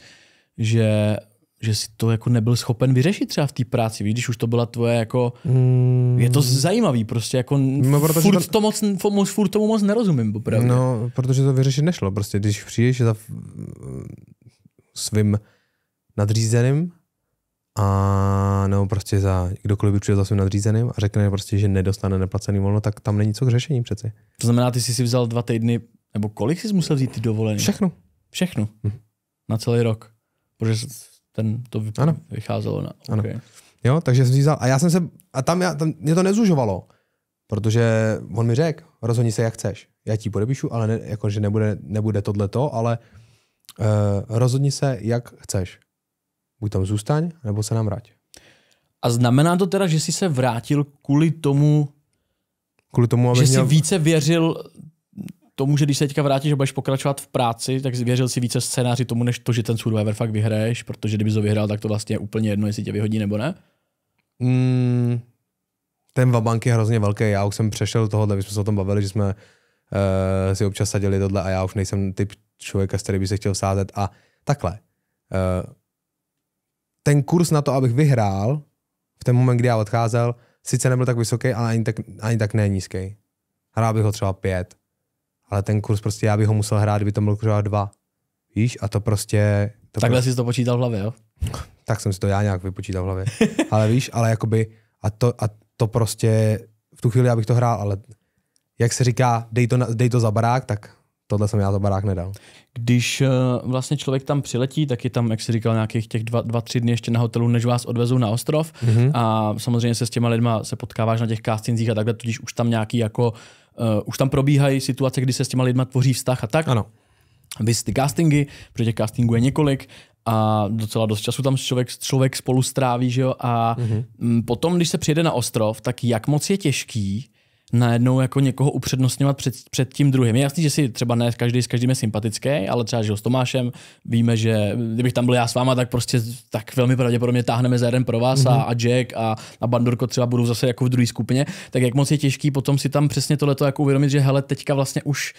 že že si to jako nebyl schopen vyřešit třeba v té práci, víš, když už to byla tvoje jako, hmm. je to zajímavý prostě, jako no, protože furt, to... to moc, furt tomu moc nerozumím popravdě. No, protože to vyřešit nešlo, prostě když přijdeš za svým nadřízeným a nebo prostě za kdokoliv by přijel za svým nadřízeným a řekne prostě, že nedostane neplacený volno, tak tam není co k řešení přeci. To znamená, ty jsi si vzal dva týdny, nebo kolik jsi musel vzít ty dovolené? Všechno. Všechno? Hm. Na celý rok? Protože ten to vy... ano. vycházelo na... Okay. Ano. Jo, takže jsem si vzal, a já jsem se, a tam, já, tam mě to nezužovalo, protože on mi řekl, rozhodni se jak chceš, já ti podepíšu, ale ne, jakože nebude nebude, nebude tohleto, ale uh, rozhodni se jak chceš buď tam zůstaň, nebo se nám vrátí? A znamená to teda, že jsi se vrátil kvůli tomu, kvůli tomu aby že měl... více věřil tomu, že když se teďka vrátíš a budeš pokračovat v práci, tak věřil si více scénáři tomu, než to, že ten Survivor fakt vyhraješ, protože kdyby to vyhrál, tak to vlastně je úplně jedno, jestli tě vyhodí nebo ne? Mm, ten vabank je hrozně velký, já už jsem přešel toho, my jsme se o tom bavili, že jsme uh, si občas sadili tohle a já už nejsem typ člověka, který by se chtěl sázet a takhle. Uh, ten kurz na to, abych vyhrál, v ten moment, kdy já odcházel, sice nebyl tak vysoký, ale ani tak, ani tak ne nízký. Hrál bych ho třeba pět. Ale ten kurz prostě já bych ho musel hrát, kdyby to bylo třeba dva. Víš, a to prostě... To Takhle prostě... jsi to počítal v hlavě, jo? [LAUGHS] tak jsem si to já nějak vypočítal v hlavě. [LAUGHS] ale víš, ale jakoby... A to, a to prostě... V tu chvíli já bych to hrál, ale jak se říká, dej to, na, dej to za barák, tak tohle jsem já za barák nedal. Když eh, vlastně člověk tam přiletí, tak je tam, jak jsi říkal, nějakých těch dva, dva tři dny ještě na hotelu, než vás odvezou na ostrov. Mm-hmm. A samozřejmě se s těma lidma se potkáváš na těch castingzích a takhle, tudíž už tam nějaký jako, uh, už tam probíhají situace, kdy se s těma lidma tvoří vztah a tak. Ano. Vy ty castingy, protože těch castingů je několik a docela dost času tam člověk, člověk spolu stráví, že jo? A mm-hmm. potom, když se přijede na ostrov, tak jak moc je těžký najednou jako někoho upřednostňovat před, před tím druhým. Je jasný, že si třeba ne každý s každým je sympatický, ale třeba že s Tomášem víme, že kdybych tam byl já s váma, tak prostě tak velmi pravděpodobně táhneme za jeden pro vás mm-hmm. a, mhm. a Jack a, a Bandurko třeba budou zase jako v druhé skupině. Tak jak moc je těžký potom si tam přesně tohleto jako uvědomit, že hele, teďka vlastně už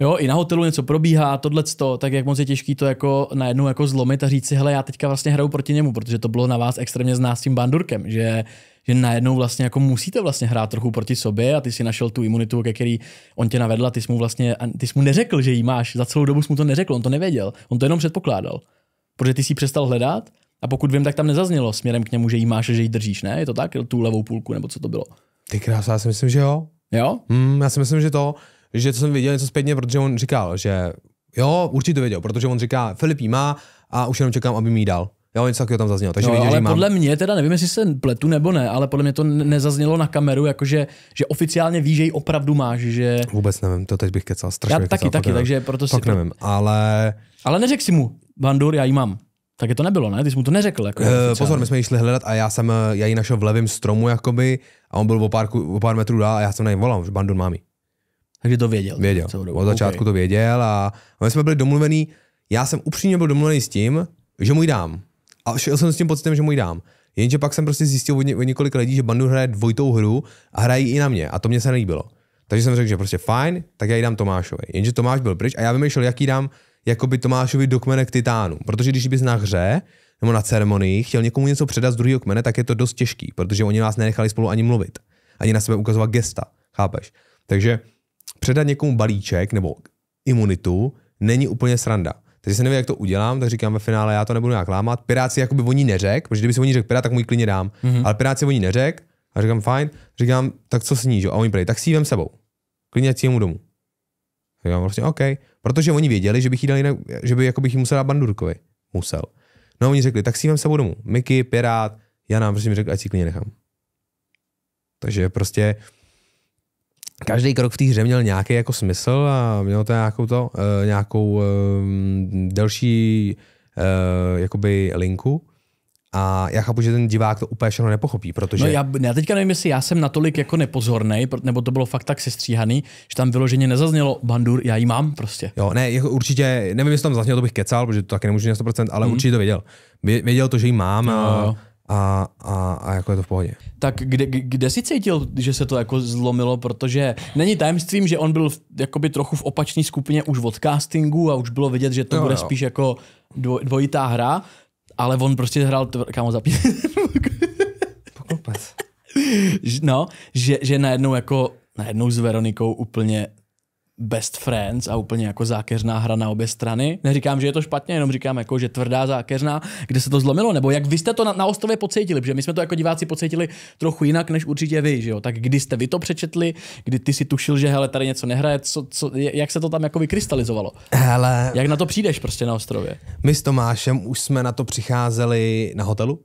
jo, i na hotelu něco probíhá, tohle tak jak moc je těžký to jako najednou jako zlomit a říct si, hele, já teďka vlastně hraju proti němu, protože to bylo na vás extrémně s tím bandurkem, že že najednou vlastně jako musíte vlastně hrát trochu proti sobě a ty si našel tu imunitu, ke který on tě navedl a ty jsi mu vlastně, ty jsi mu neřekl, že ji máš, za celou dobu jsi mu to neřekl, on to nevěděl, on to jenom předpokládal, protože ty si přestal hledat a pokud vím, tak tam nezaznělo směrem k němu, že ji máš a že ji držíš, ne? Je to tak? Tu levou půlku nebo co to bylo? Ty krásá, já si myslím, že jo. Jo? Hmm, já si myslím, že to že to jsem viděl něco zpětně, protože on říkal, že jo, určitě to věděl, protože on říká, Filip má a už jenom čekám, aby mi dal. Jo, něco takového tam zaznělo. Takže no, viděl, ale že mám... podle mě, teda nevím, jestli se pletu nebo ne, ale podle mě to nezaznělo na kameru, jakože že oficiálně ví, že ji opravdu máš. Že... Vůbec nevím, to teď bych kecal, strašně. Já taky, taky, nevím. takže proto si... Tak nevím, ale... Ale neřekl si mu, Bandur, já ji mám. Tak je to nebylo, ne? Ty jsi mu to neřekl. Jako, uh, pozor, my jsme ji šli hledat a já jsem, eh, já ji našel v levém stromu, jakoby, a on byl o pár, o pár metrů dál a já jsem na něj volal, že Bandur mám jí. Takže to věděl. Věděl. Od začátku okay. to věděl a my jsme byli domluvení. já jsem upřímně byl domluvený s tím, že mu dám. A šel jsem s tím pocitem, že mu dám. Jenže pak jsem prostě zjistil od, ně, od lidí, že bandu hraje dvojitou hru a hrají i na mě. A to mě se nelíbilo. Takže jsem řekl, že prostě fajn, tak já ji dám Tomášovi. Jenže Tomáš byl pryč a já vymýšlel, jaký dám jakoby Tomášovi do kmene k titánu. Protože když bys na hře nebo na ceremonii chtěl někomu něco předat z druhého kmene, tak je to dost těžký, protože oni vás nenechali spolu ani mluvit, ani na sebe ukazovat gesta. Chápeš? Takže předat někomu balíček nebo imunitu není úplně sranda. Takže se neví, jak to udělám, tak říkám ve finále, já to nebudu nějak lámat. Piráci by oni neřek, protože kdyby si oni řekl pirát, tak můj klidně dám. Mm-hmm. Ale piráci oni neřek a říkám fajn, říkám, tak co s ní, že? A oni prý, tak si vem sebou. Klidně si jemu domů. Já vlastně OK, protože oni věděli, že bych jí dal jinak, že by jako bych jí musel dát bandurkovi. Musel. No a oni řekli, tak si vem sebou domů. Miky, Pirát, já nám prostě řekl, ať si klidně nechám. Takže prostě každý krok v té hře měl nějaký jako smysl a mělo to nějakou, to, eh, nějakou ehm, delší eh, jakoby linku. A já chápu, že ten divák to úplně všechno nepochopí, protože... No já, já teďka nevím, jestli já jsem natolik jako nepozorný, nebo to bylo fakt tak sestříhaný, že tam vyloženě nezaznělo bandur, já ji mám prostě. Jo, ne, jako určitě, nevím, jestli tam zaznělo, to bych kecal, protože to taky nemůžu na 100%, ale mm. určitě to věděl. Věděl to, že ji mám jo, a, jo a, a, a jako je to v pohodě. Tak kde, kde jsi cítil, že se to jako zlomilo, protože není tajemstvím, že on byl v, jakoby trochu v opačné skupině už od castingu a už bylo vidět, že to jo, bude jo. spíš jako dvoj, dvojitá hra, ale on prostě hrál, tvr, kámo zapí. [LAUGHS] No, že, že najednou jako najednou s Veronikou úplně best friends a úplně jako zákeřná hra na obě strany. Neříkám, že je to špatně, jenom říkám, jako, že tvrdá zákeřná, kde se to zlomilo, nebo jak vy jste to na, na ostrově pocítili, protože my jsme to jako diváci pocítili trochu jinak, než určitě vy, že jo? Tak kdy jste vy to přečetli, kdy ty si tušil, že hele, tady něco nehraje, co, co, jak se to tam jako vykrystalizovalo? Hele, jak na to přijdeš prostě na ostrově? My s Tomášem už jsme na to přicházeli na hotelu,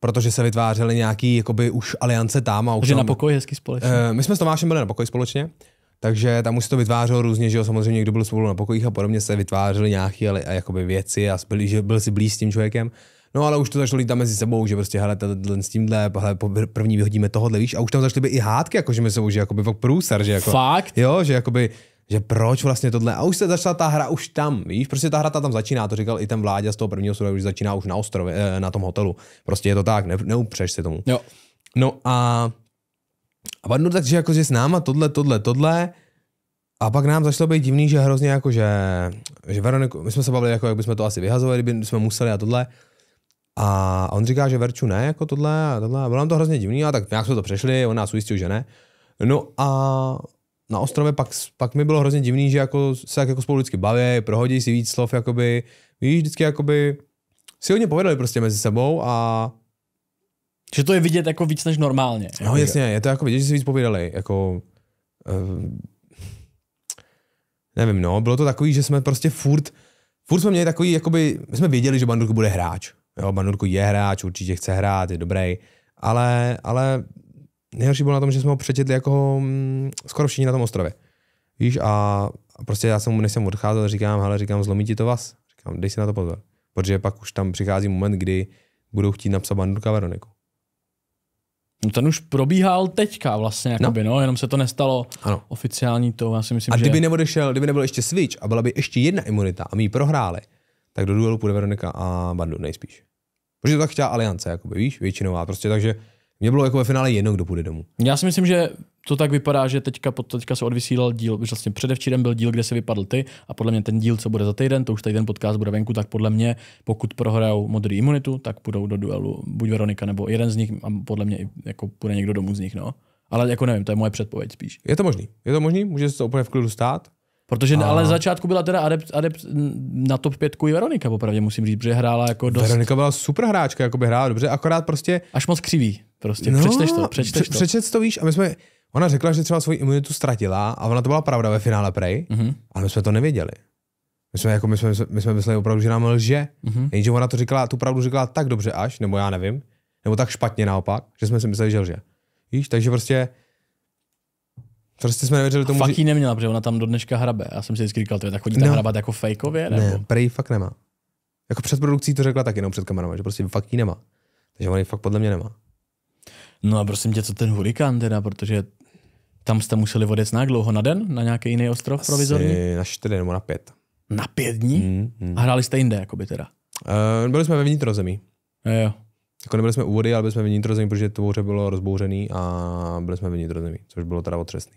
protože se vytvářely nějaký jakoby už aliance tam. A už že tam, na pokoji hezky společně. Uh, my jsme s Tomášem byli na pokoji společně takže tam už se to vytvářelo různě, že jo, samozřejmě někdo byl spolu na pokojích a podobně se vytvářely nějaké ale, a jakoby věci a byli, že byl si blíž s tím člověkem. No ale už to začalo lítat mezi sebou, že prostě hele, ten s tímhle, hele, první vyhodíme tohohle, víš, a už tam začaly být i hádky, jakože mezi sebou, že jakoby fakt průsar, že jako, Fakt? Jo, že jakoby, že proč vlastně tohle, a už se začala ta hra už tam, víš, prostě ta hra ta tam začíná, to říkal i ten vládě z toho prvního sudu, už začíná už na ostrově, eh, na tom hotelu, prostě je to tak, ne, neupřeš si tomu. Jo. No a a padnu tak, že jako, že s náma tohle, tohle, tohle, a pak nám začalo být divný, že hrozně jako, že, že Veroniku, my jsme se bavili, jako, jak bychom to asi vyhazovali, kdyby jsme museli a tohle. A on říká, že Verču ne, jako tohle a tohle. Bylo nám to hrozně divný, a tak nějak jsme to přešli, on nás ujistil, že ne. No a na ostrově pak, pak mi bylo hrozně divný, že jako se jako spolu vždycky baví, prohodí si víc slov, jakoby, víš, vždycky jakoby si hodně povedali prostě mezi sebou a že to je vidět jako víc než normálně. No jako jasně, je to jako vidět, že si víc povídali. Jako, uh, nevím, no, bylo to takový, že jsme prostě furt, furt jsme měli takový, jakoby, my jsme věděli, že Bandurku bude hráč. Jo, Bandurku je hráč, určitě chce hrát, je dobrý, ale, ale nejhorší bylo na tom, že jsme ho přečetli jako hm, skoro všichni na tom ostrově. Víš, a prostě já jsem, než jsem odcházel, říkám, hele, říkám, zlomí ti to vás. Říkám, dej si na to pozor. Protože pak už tam přichází moment, kdy budou chtít napsat Bandurka Veroniku. No ten už probíhal teďka vlastně, no. jakoby, no. no jenom se to nestalo ano. oficiální to, já si myslím, A že... kdyby neodešel, kdyby nebyl ještě switch a byla by ještě jedna imunita a my ji prohráli, tak do duelu půjde Veronika a Bandu nejspíš. Protože to tak chtěla aliance, jakoby, víš, většinová, prostě takže mě bylo jako ve finále jedno, kdo půjde domů. Já si myslím, že to tak vypadá, že teďka, teďka se odvysílal díl, už vlastně předevčírem byl díl, kde se vypadl ty a podle mě ten díl, co bude za týden, to už tady ten podcast bude venku, tak podle mě, pokud prohrajou modrý imunitu, tak půjdou do duelu buď Veronika nebo jeden z nich a podle mě jako půjde někdo domů z nich, no. Ale jako nevím, to je moje předpověď spíš. Je to možný, je to možný, může se to úplně v klidu stát. Protože a... ale začátku byla teda adept, adept na top 5 i Veronika, popravdě musím říct, protože hrála jako dost... Veronika byla super hráčka, jako by hrála dobře, akorát prostě... Až moc křivý, prostě, no, přečteš to, přečteš to. Přečteš to, víš, a my jsme Ona řekla, že třeba svoji imunitu ztratila a ona to byla pravda ve finále prej, mm-hmm. ale my jsme to nevěděli. My jsme, jako, my jsme, my jsme mysleli opravdu, že nám lže. Mm-hmm. Jenže ona to říkala, tu pravdu říkala tak dobře až, nebo já nevím, nebo tak špatně naopak, že jsme si mysleli, že lže. Víš, takže prostě Prostě jsme nevěřili tomu. A fakt že... neměla, protože ona tam do dneška hrabe. Já jsem si vždycky říkal, to je tak chodí tam no. hrabat jako fejkově? Nebo? Ne, prej fakt nemá. Jako před produkcí to řekla tak jenom před kamerama, že prostě fakt ji nemá. Takže on ji fakt podle mě nemá. No a prosím tě, co ten hurikán teda, protože tam jste museli vodec na dlouho? Na den? Na nějaký jiný ostrov Asi provizorní? na čtyři nebo na pět. Na pět dní? Mm, mm. A hráli jste jinde, jakoby teda? Uh, byli jsme ve vnitrozemí. Jo, jo. Jako nebyli jsme u vody, ale byli jsme ve vnitrozemí, protože to bouře bylo rozbouřený a byli jsme ve vnitrozemí, což bylo teda otřesný.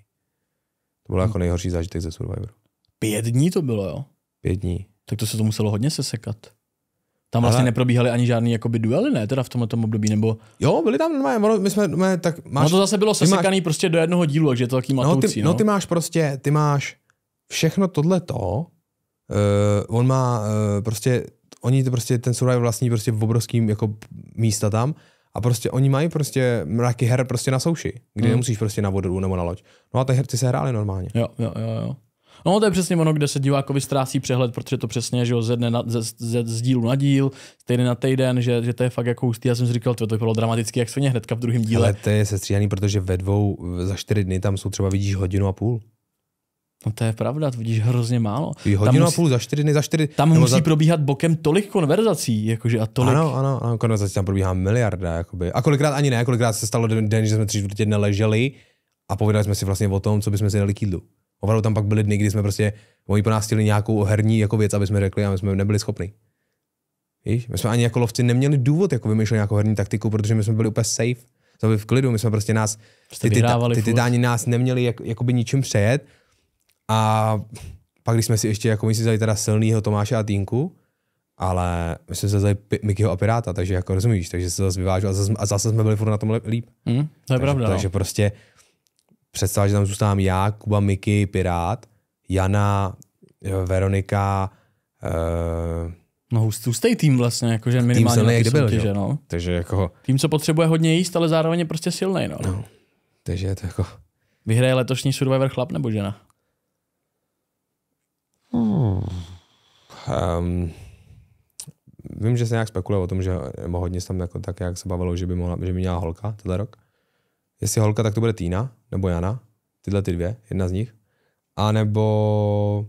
To bylo hm. jako nejhorší zážitek ze Survivoru. Pět dní to bylo, jo? Pět dní. Tak to se to muselo hodně sesekat. Tam vlastně ale... neprobíhaly ani žádný jakoby duely, ne? Teda v tomhle tom období, nebo... Jo, byli tam normálně, my jsme, my, tak máš... No to zase bylo sesekaný máš... prostě do jednoho dílu, takže je to taký matoucí, no, ty, no. no. ty máš prostě, ty máš všechno to, uh, eh, on má uh, prostě, oni to prostě, ten survival vlastní prostě v obrovským jako místa tam a prostě oni mají prostě mraky her prostě na souši, kdy hmm. nemusíš prostě na vodu nebo na loď. No a ty, her, ty se hráli normálně. Jo, jo, jo, jo. No to je přesně ono, kde se divákovi ztrácí přehled, protože to přesně, že jo, ze, dne na, ze, ze, z dílu na díl, stejně týden na týden, že, že to je fakt jako hustý. Já jsem si říkal, to, bylo dramaticky, jak svině hnedka v druhém díle. Ale to je sestříhaný, protože ve dvou, za čtyři dny tam jsou třeba vidíš hodinu a půl. No to je pravda, to vidíš hrozně málo. I hodinu tam musí, a půl, za čtyři dny, za čtyři... Tam musí za... probíhat bokem tolik konverzací, jakože a tolik... Ano, ano, ano konverzací tam probíhá miliarda, jakoby. A kolikrát ani ne, kolikrát se stalo den, den že jsme tři čtvrtě neleželi a povídali jsme si vlastně o tom, co bychom si dali k jídlu. Opravdu tam pak byly dny, kdy jsme prostě, oni po nás chtěli nějakou herní jako věc, aby jsme řekli a my jsme nebyli schopni. Víš? My jsme ani jako lovci neměli důvod jako vymýšlet nějakou herní taktiku, protože my jsme byli úplně safe. Jsme byli v klidu, my jsme prostě nás, prostě ty, ty, ty, ty dáni nás neměli jak, jakoby ničím přejet. A pak když jsme si ještě jako my si vzali teda silného Tomáše a Týnku, ale my jsme se vzali Mikyho a Piráta, takže jako rozumíš, takže se zase vyvážu a zase, a zase jsme byli furt na tom líp. Mm, to je takže, pravda. No. Takže no. prostě představa, že tam zůstávám já, Kuba, Miky, Pirát, Jana, eh, Veronika. Uh, no hustý tým vlastně, jakože minimálně tým jak byl, soutěže, no. Takže jako... Tým, co potřebuje hodně jíst, ale zároveň je prostě silný, no. no. Takže je to jako... Vyhraje letošní Survivor chlap nebo žena? Hmm. Um, vím, že se nějak spekuluje o tom, že hodně se tam jako, tak jak se bavilo, že by, mohla, že by měla holka tenhle rok jestli holka, tak to bude Týna nebo Jana, tyhle ty dvě, jedna z nich. A nebo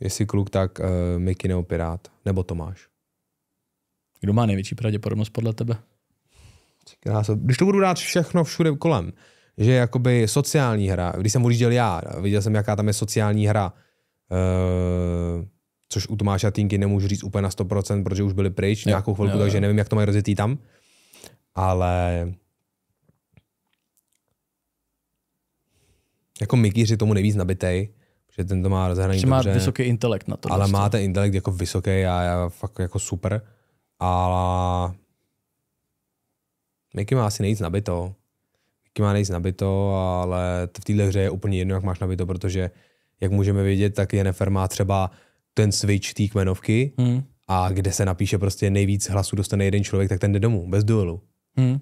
jestli kluk, tak uh, eh, Miky nebo Pirát, nebo Tomáš. Kdo má největší pravděpodobnost podle tebe? Když to budu dát všechno všude kolem, že jakoby sociální hra, když jsem odjížděl já, viděl jsem, jaká tam je sociální hra, uh, což u Tomáša Týnky nemůžu říct úplně na 100%, protože už byli pryč jo, nějakou chvilku, jo, jo. takže nevím, jak to mají rozjetý tam. Ale jako Mikýř je tomu nejvíc nabitej, že ten to má rozhraní má dobře, vysoký intelekt na to. Ale prostě. má ten intelekt jako vysoký a já fakt jako super. A Miky má asi nejvíc nabito. Miky má nejvíc nabito, ale v téhle hře je úplně jedno, jak máš nabito, protože jak můžeme vědět, tak Jennifer má třeba ten switch té kmenovky hmm. a kde se napíše prostě nejvíc hlasů dostane jeden člověk, tak ten jde domů, bez duelu. Hmm.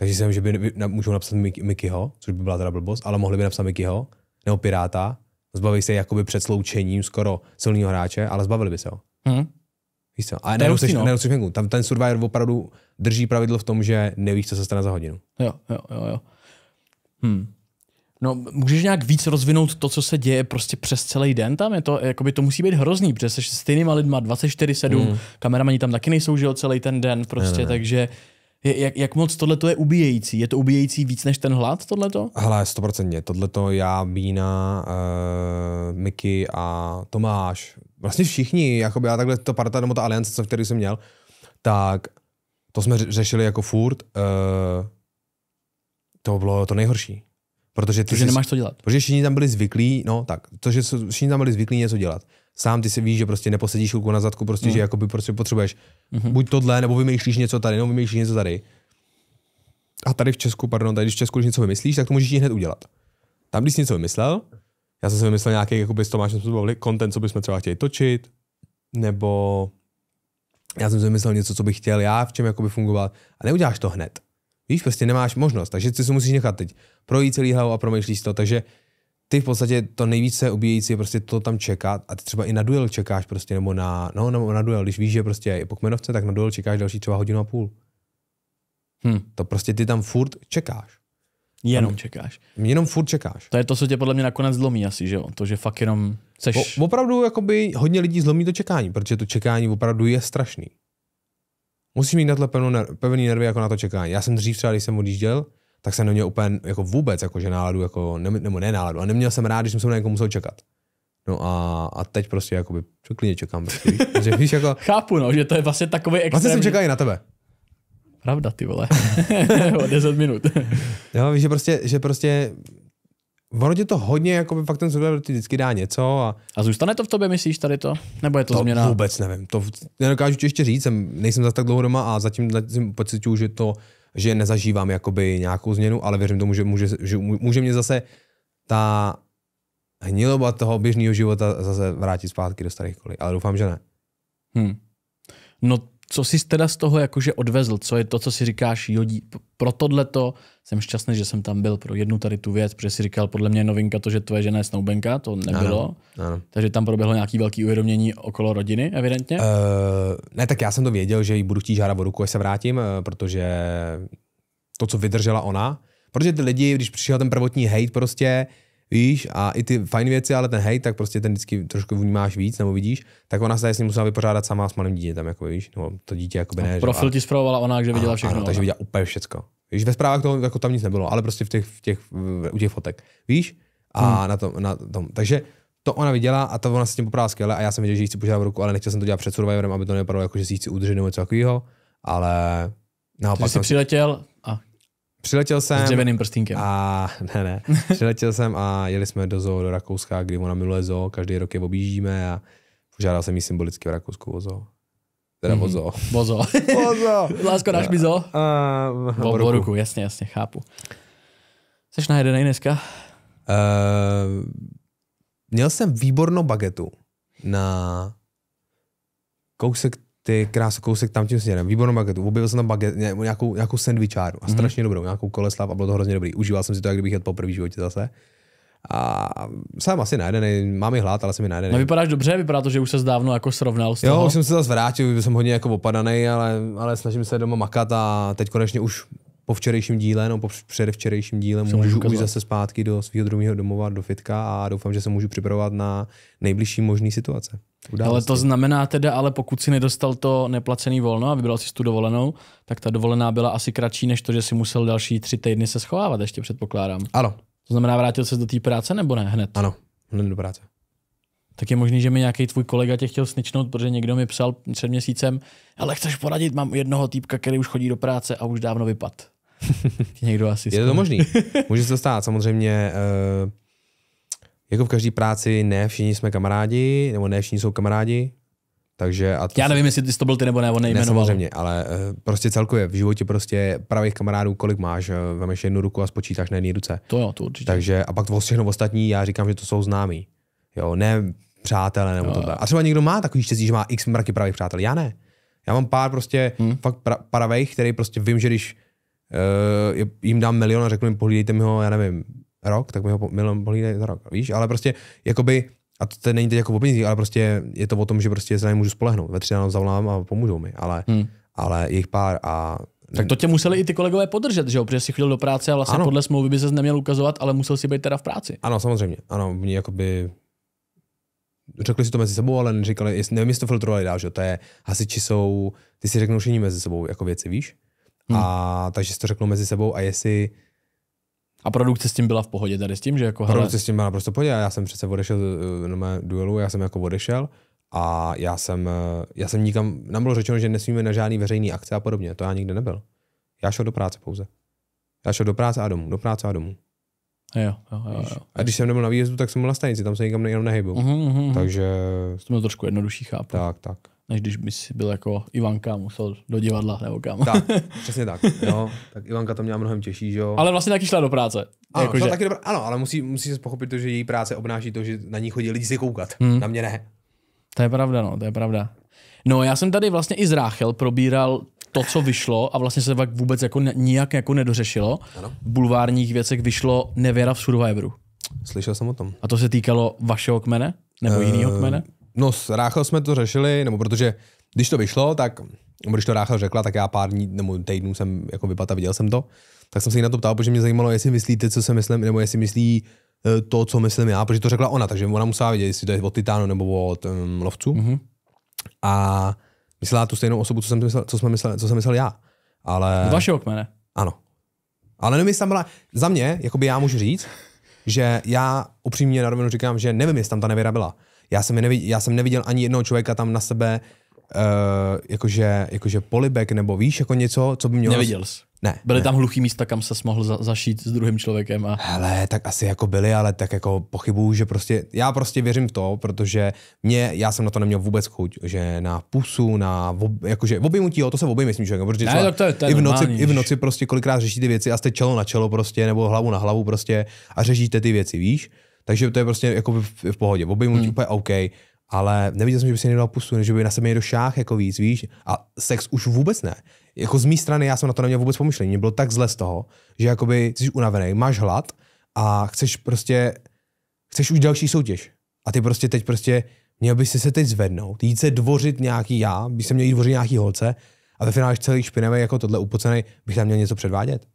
Takže jsem, že by, by na, můžou napsat Mikyho, což by byla teda blbost, ale mohli by napsat Mikyho, nebo Piráta, zbaví se jakoby před sloučením skoro silného hráče, ale zbavili by se ho. Hmm. Víš co? A nerucíš no. Tam ten Survivor opravdu drží pravidlo v tom, že nevíš, co se stane za hodinu. Jo, jo, jo. jo. Hmm. No, můžeš nějak víc rozvinout to, co se děje prostě přes celý den tam? Je to, jakoby to musí být hrozný, protože jsi stejnýma lidma 24-7, hmm. kameramani tam taky nejsou, že celý ten den prostě, ne, ne. takže... Jak, jak moc tohle je ubíjející? Je to ubíjející víc než ten hlad, tohleto? Hele, stoprocentně. Tohleto já, Bína, uh, Miky a Tomáš, vlastně všichni, jako já takhle to parta nebo ta aliance, co který jsem měl, tak to jsme řešili jako furt. Uh, to bylo to nejhorší. Protože ty protože že nemáš co dělat. Protože všichni tam byli zvyklí, no tak, to, že všichni tam byli zvyklí něco dělat. Sám ty si víš, že prostě neposedíš ruku na zadku, prostě, mm. že jakoby prostě potřebuješ mm-hmm. buď tohle, nebo vymýšlíš něco tady, nebo vymýšlíš něco tady. A tady v Česku, pardon, tady v Česku, když něco vymyslíš, tak to můžeš hned udělat. Tam, když jsi něco vymyslel, já jsem si vymyslel nějaký, by s Tomášem jsme bavili, content, co bychom třeba chtěli točit, nebo já jsem si vymyslel něco, co bych chtěl já, v čem jakoby fungovat. A neuděláš to hned. Víš, prostě nemáš možnost, takže ty si musíš nechat teď projí celý hlavu a promýšlíš to, takže ty v podstatě to nejvíce obíjející je prostě to tam čekat a ty třeba i na duel čekáš prostě, nebo na, no, nebo na duel, když víš, že prostě je po kmenovce, tak na duel čekáš další třeba hodinu a půl. Hmm. To prostě ty tam furt čekáš. Jenom tam, čekáš. Jenom furt čekáš. To je to, co tě podle mě nakonec zlomí asi, že jo? To, že fakt jenom seš... O, opravdu jakoby hodně lidí zlomí to čekání, protože to čekání opravdu je strašný. Musíš mít na pevnou, pevný nervy jako na to čekání. Já jsem dřív třeba, když jsem odjížděl, tak jsem neměl úplně jako vůbec jako, že náladu, jako, ne, nebo ne náladu, a neměl jsem rád, že jsem se na někoho musel čekat. No a, a teď prostě jakoby, čo klidně čekám. Prostě, víš, [LAUGHS] že, víš, jako, Chápu, no, že to je vlastně takový extrém. Vlastně jsem čekal i na tebe. Pravda, ty vole. [LAUGHS] o 10 minut. [LAUGHS] jo, víš, že prostě, že prostě Ono tě to hodně, jako by fakt ten survivor ty vždycky dá něco. A... a zůstane to v tobě, myslíš tady to? Nebo je to, to změna? Vůbec nevím. To nedokážu ti ještě říct, jsem, nejsem zase tak dlouho doma a zatím, zatím pocituju, že to že nezažívám jakoby nějakou změnu, ale věřím tomu, že může, že může mě zase ta hniloba toho běžného života zase vrátit zpátky do starých kolí. Ale doufám, že ne. Hmm. No co jsi teda z toho jakože odvezl? Co je to, co si říkáš, jodí, pro to jsem šťastný, že jsem tam byl pro jednu tady tu věc, protože si říkal, podle mě novinka to, že tvoje žena je snoubenka, to nebylo. Ano, ano. Takže tam proběhlo nějaký velký uvědomění okolo rodiny, evidentně? Uh, ne, tak já jsem to věděl, že ji budu chtít žádat o ruku, až se vrátím, eh, protože to, co vydržela ona, protože ty lidi, když přišel ten prvotní hate prostě, uh, víš, a i ty fajn věci, ale ten hej, tak prostě ten vždycky trošku vnímáš víc nebo vidíš, tak ona se tady s ním musela vypořádat sama s malým dítětem, jako víš, nebo to dítě jako by no, ne. Profil ti zpravovala ona, že viděla všechno. Ano, takže no. viděla úplně všecko. Víš, ve zprávách toho jako tam nic nebylo, ale prostě v těch, v těch, v, u těch fotek, víš, a hmm. na, tom, na tom. Takže to ona viděla a to ona se s tím poprala skvěle a já jsem věděl, že jí chci požádat ruku, ale nechtěl jsem to dělat před Survivorem, aby to nevypadalo jako, že si chci udržet nebo něco takového, ale naopak. Takže jsi přiletěl, Přiletěl jsem. S dřevěným prstínkem. A [LAUGHS] ne, ne. Přiletěl jsem a jeli jsme do zoo do Rakouska, kdy ona miluje zoo, každý rok je objíždíme a požádal jsem jí symbolicky v Rakousku o zoo. Teda mm-hmm. o mhm. zoo. O zoo. [LAUGHS] o zoo. [LAUGHS] Lásko, dáš mi zoo? a, o, o ruku. jasně, jasně, chápu. Jsi na jedenej dneska? Uh, měl jsem výbornou bagetu na kousek ty krásný kousek tam tím směrem, výbornou bagetu, objevil jsem tam baget, nějakou, nějakou sandvičáru a mhm. strašně mm-hmm. dobrou, nějakou koleslav a bylo to hrozně dobrý. Užíval jsem si to, jak kdybych jel po první životě zase. A jsem asi najedený, mám i hlad, ale jsem mi najedený. No vypadáš dobře, vypadá to, že už se dávno jako srovnal s toho. Jo, už jsem se zase vrátil, jsem hodně jako opadaný, ale, ale snažím se doma makat a teď konečně už po včerejším díle, no po předevčerejším díle se můžu už zase zpátky do svého druhého domova, do fitka a doufám, že se můžu připravovat na nejbližší možný situace. Události. Ale to znamená teda, ale pokud si nedostal to neplacený volno a vybral si tu dovolenou, tak ta dovolená byla asi kratší než to, že si musel další tři týdny se schovávat, ještě předpokládám. Ano. To znamená, vrátil se do té práce nebo ne hned? Ano, hned do práce. Tak je možný, že mi nějaký tvůj kolega tě chtěl sničnout, protože někdo mi psal před měsícem, ale chceš poradit, mám jednoho týpka, který už chodí do práce a už dávno vypad. [LAUGHS] Někdo asi. Je to, to možný. [LAUGHS] Může se to stát. Samozřejmě eh, jako v každé práci ne všichni jsme kamarádi, nebo ne všichni jsou kamarádi. Takže a to Já nevím, jestli ty to byl ty nebo ne, on nejmenoval. Ne, samozřejmě, ale eh, prostě celkově v životě prostě pravých kamarádů, kolik máš, eh, vemeš jednu ruku a spočítáš na jedné ruce. To jo, to určitě. Takže a pak to vlastně všechno ostatní, já říkám, že to jsou známí. Jo, ne přátelé nebo to A třeba někdo má takový štěstí, že má x mraky pravých přátel. Já ne. Já mám pár prostě hmm. fakt pra- pravých, který prostě vím, že když Eh, jim dám milion a řeknu jim, pohlídejte mi ho, já nevím, rok, tak mi ho milion pohlídej za rok, víš, ale prostě jakoby, a to teď není teď jako o penězích, ale prostě je to o tom, že prostě se na ně můžu spolehnout, ve ráno zavolám a pomůžou mi, ale, hmm. ale jich pár a tak to tě museli i ty kolegové podržet, že jo? Protože jsi chodil do práce a vlastně ano. podle smlouvy by se neměl ukazovat, ale musel si být teda v práci. Ano, samozřejmě. Ano, mě jakoby řekli si to mezi sebou, ale neříkali, nevím, jestli to filtrovali dál, že to je, hasiči jsou, ty si řeknou všichni mezi sebou jako věci, víš? Hmm. A takže si to řeknou mezi sebou a jestli a produkce s tím byla v pohodě tady s tím, že jako... Produkce hele... s tím byla naprosto v pohodě, já jsem přece odešel eh, na mé duelu, já jsem jako odešel a já jsem, eh, já jsem nikam, nám bylo řečeno, že nesmíme na žádný veřejný akce a podobně, to já nikde nebyl. Já šel do práce pouze. Já šel do práce a domů, do práce a domů. Jo, jo, jo, jo. A když jsem nebyl na výjezdu, tak jsem byl na stanici, tam se nikam jenom nehybil. Mhm, mhm, mhm. Takže... To trošku jednodušší, chápu. Tak, tak než když by si byl jako Ivanka, musel do divadla nebo kam. Tak, [LAUGHS] přesně tak. Jo. No. Tak Ivanka to měla mnohem těžší, že jo. Ale vlastně taky šla do práce. Ano, jako, že... taky do... ano ale musí, musí se pochopit to, že její práce obnáší to, že na ní chodí lidi si koukat. Hmm. Na mě ne. To je pravda, no, to je pravda. No, já jsem tady vlastně i z Ráchel probíral to, co vyšlo a vlastně se pak vůbec jako nijak jako nedořešilo. Ano. V bulvárních věcech vyšlo Nevěra v Survivoru. Slyšel jsem o tom. A to se týkalo vašeho kmene? Nebo eh, jiného kmene? No s Ráchel jsme to řešili, nebo protože když to vyšlo, tak když to Ráchel řekla, tak já pár dní nebo týdnů jsem jako vypadal, viděl jsem to. Tak jsem se jí na to ptal, protože mě zajímalo, jestli myslíte, co se myslím, nebo jestli myslí eh, to, co myslím já, protože to řekla ona, takže ona musela vědět, jestli to je od Titánu nebo od um, lovců. Mm-hmm. A myslela tu stejnou osobu, co jsem myslel, co, jsme myslel, co jsem myslel já. Ale... Vašeho kmene. Ano. Ale nevím, jestli tam byla... Za mě, jakoby já můžu říct, že já upřímně na rovinu říkám, že nevím, jestli tam ta nevěra byla. Já jsem, neviděl, já jsem neviděl ani jednoho člověka tam na sebe Uh, jakože, jakože polibek nebo víš, jako něco, co by mělo... Neviděl jsi. Ne. Byly ne. tam hluchý místa, kam se mohl za, zašít s druhým člověkem. A... Hele, tak asi jako byly, ale tak jako pochybuju, že prostě, já prostě věřím v to, protože mě, já jsem na to neměl vůbec chuť, že na pusu, na, ob, jakože v objimutí, to se v myslím, že protože ne, tak to je, to je i, v noci, i v noci prostě kolikrát řešíte věci a jste čelo na čelo prostě, nebo hlavu na hlavu prostě a řešíte ty věci, víš? Takže to je prostě jako v, v pohodě. Obejmutí hmm. úplně OK, ale neviděl jsem, že by si někdo pusu, že by na sebe někdo šách jako víc, víš? A sex už vůbec ne. Jako z mé strany já jsem na to neměl vůbec pomyšlení. bylo tak zle z toho, že jakoby jsi unavený, máš hlad a chceš prostě, chceš už další soutěž. A ty prostě teď prostě měl by si se teď zvednout, jít se dvořit nějaký já, bych se měl jít dvořit nějaký holce a ve finále celý špinavý jako tohle upocený, bych tam měl něco předvádět.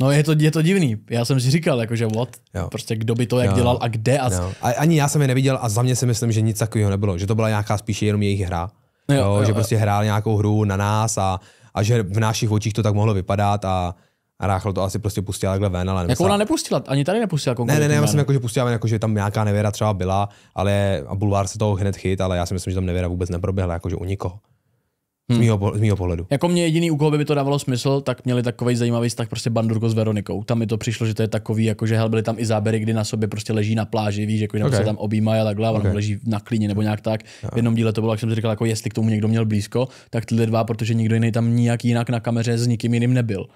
No je to, je to divný. Já jsem si říkal, jakože what? Jo. Prostě kdo by to jak jo. dělal a kde? A... z... A ani já jsem je neviděl a za mě si myslím, že nic takového nebylo. Že to byla nějaká spíše jenom jejich hra. No jo, jo, jo, že jo. prostě hrál nějakou hru na nás a, a že v našich očích to tak mohlo vypadat a, a Ráchel to asi prostě pustila takhle ven, ale Jako ona nepustila, ani tady nepustila konkrétně. Ne, ne, ne, já myslím, jako, že pustila ven, jako, že tam nějaká nevěra třeba byla, ale a Bulvár se toho hned chyt, ale já si myslím, že tam nevěra vůbec neproběhla, jakože u nikoho. Hmm. Z, mého pohledu. Jako mě jediný úkol by, by to dávalo smysl, tak měli takový zajímavý vztah prostě Bandurko s Veronikou. Tam mi to přišlo, že to je takový, jako že byly tam i záběry, kdy na sobě prostě leží na pláži, víš, jako jenom okay. se tam objímají a takhle, okay. leží na klíně nebo nějak tak. V jednom díle to bylo, jak jsem si říkal, jako jestli k tomu někdo měl blízko, tak tyhle dva, protože nikdo jiný tam nijak jinak na kameře s nikým jiným nebyl.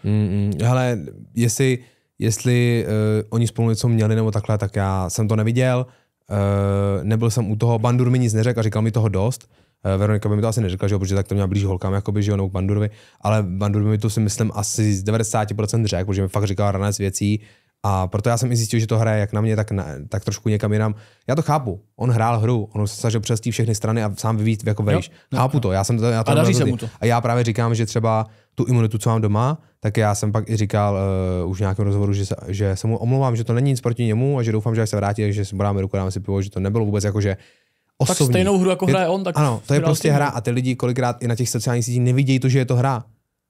Ale mm hmm jestli, jestli uh, oni spolu něco měli nebo takhle, tak já jsem to neviděl, uh, nebyl jsem u toho, Bandur mi nic neřekl a říkal mi toho dost Eh, Veronika by mi to asi neřekla, že jo, protože tak to měla blíž holkám, jako že jo, nebo k Bandurovi, ale Bandur mi to si myslím asi z 90% řekl, protože mi fakt říkal ranec věcí a proto já jsem i zjistil, že to hraje jak na mě, tak, na, tak trošku někam jinam. Já to chápu. On hrál hru, on se snažil přes všechny strany a sám vyvíjet jako vejš. No, chápu to. No. Já jsem to, já to, a daří se mu to. A já právě říkám, že třeba tu imunitu, co mám doma, tak já jsem pak i říkal uh, už v nějakém rozhovoru, že se, že se mu omlouvám, že to není nic proti němu a že doufám, že až se vrátí, že si podáme ruku, dáme si pivo, že to nebylo vůbec jako, že osobní. Tak stejnou hru, jako hraje on. Tak ano, to je prostě hra a ty lidi kolikrát i na těch sociálních sítích nevidějí to, že je to hra.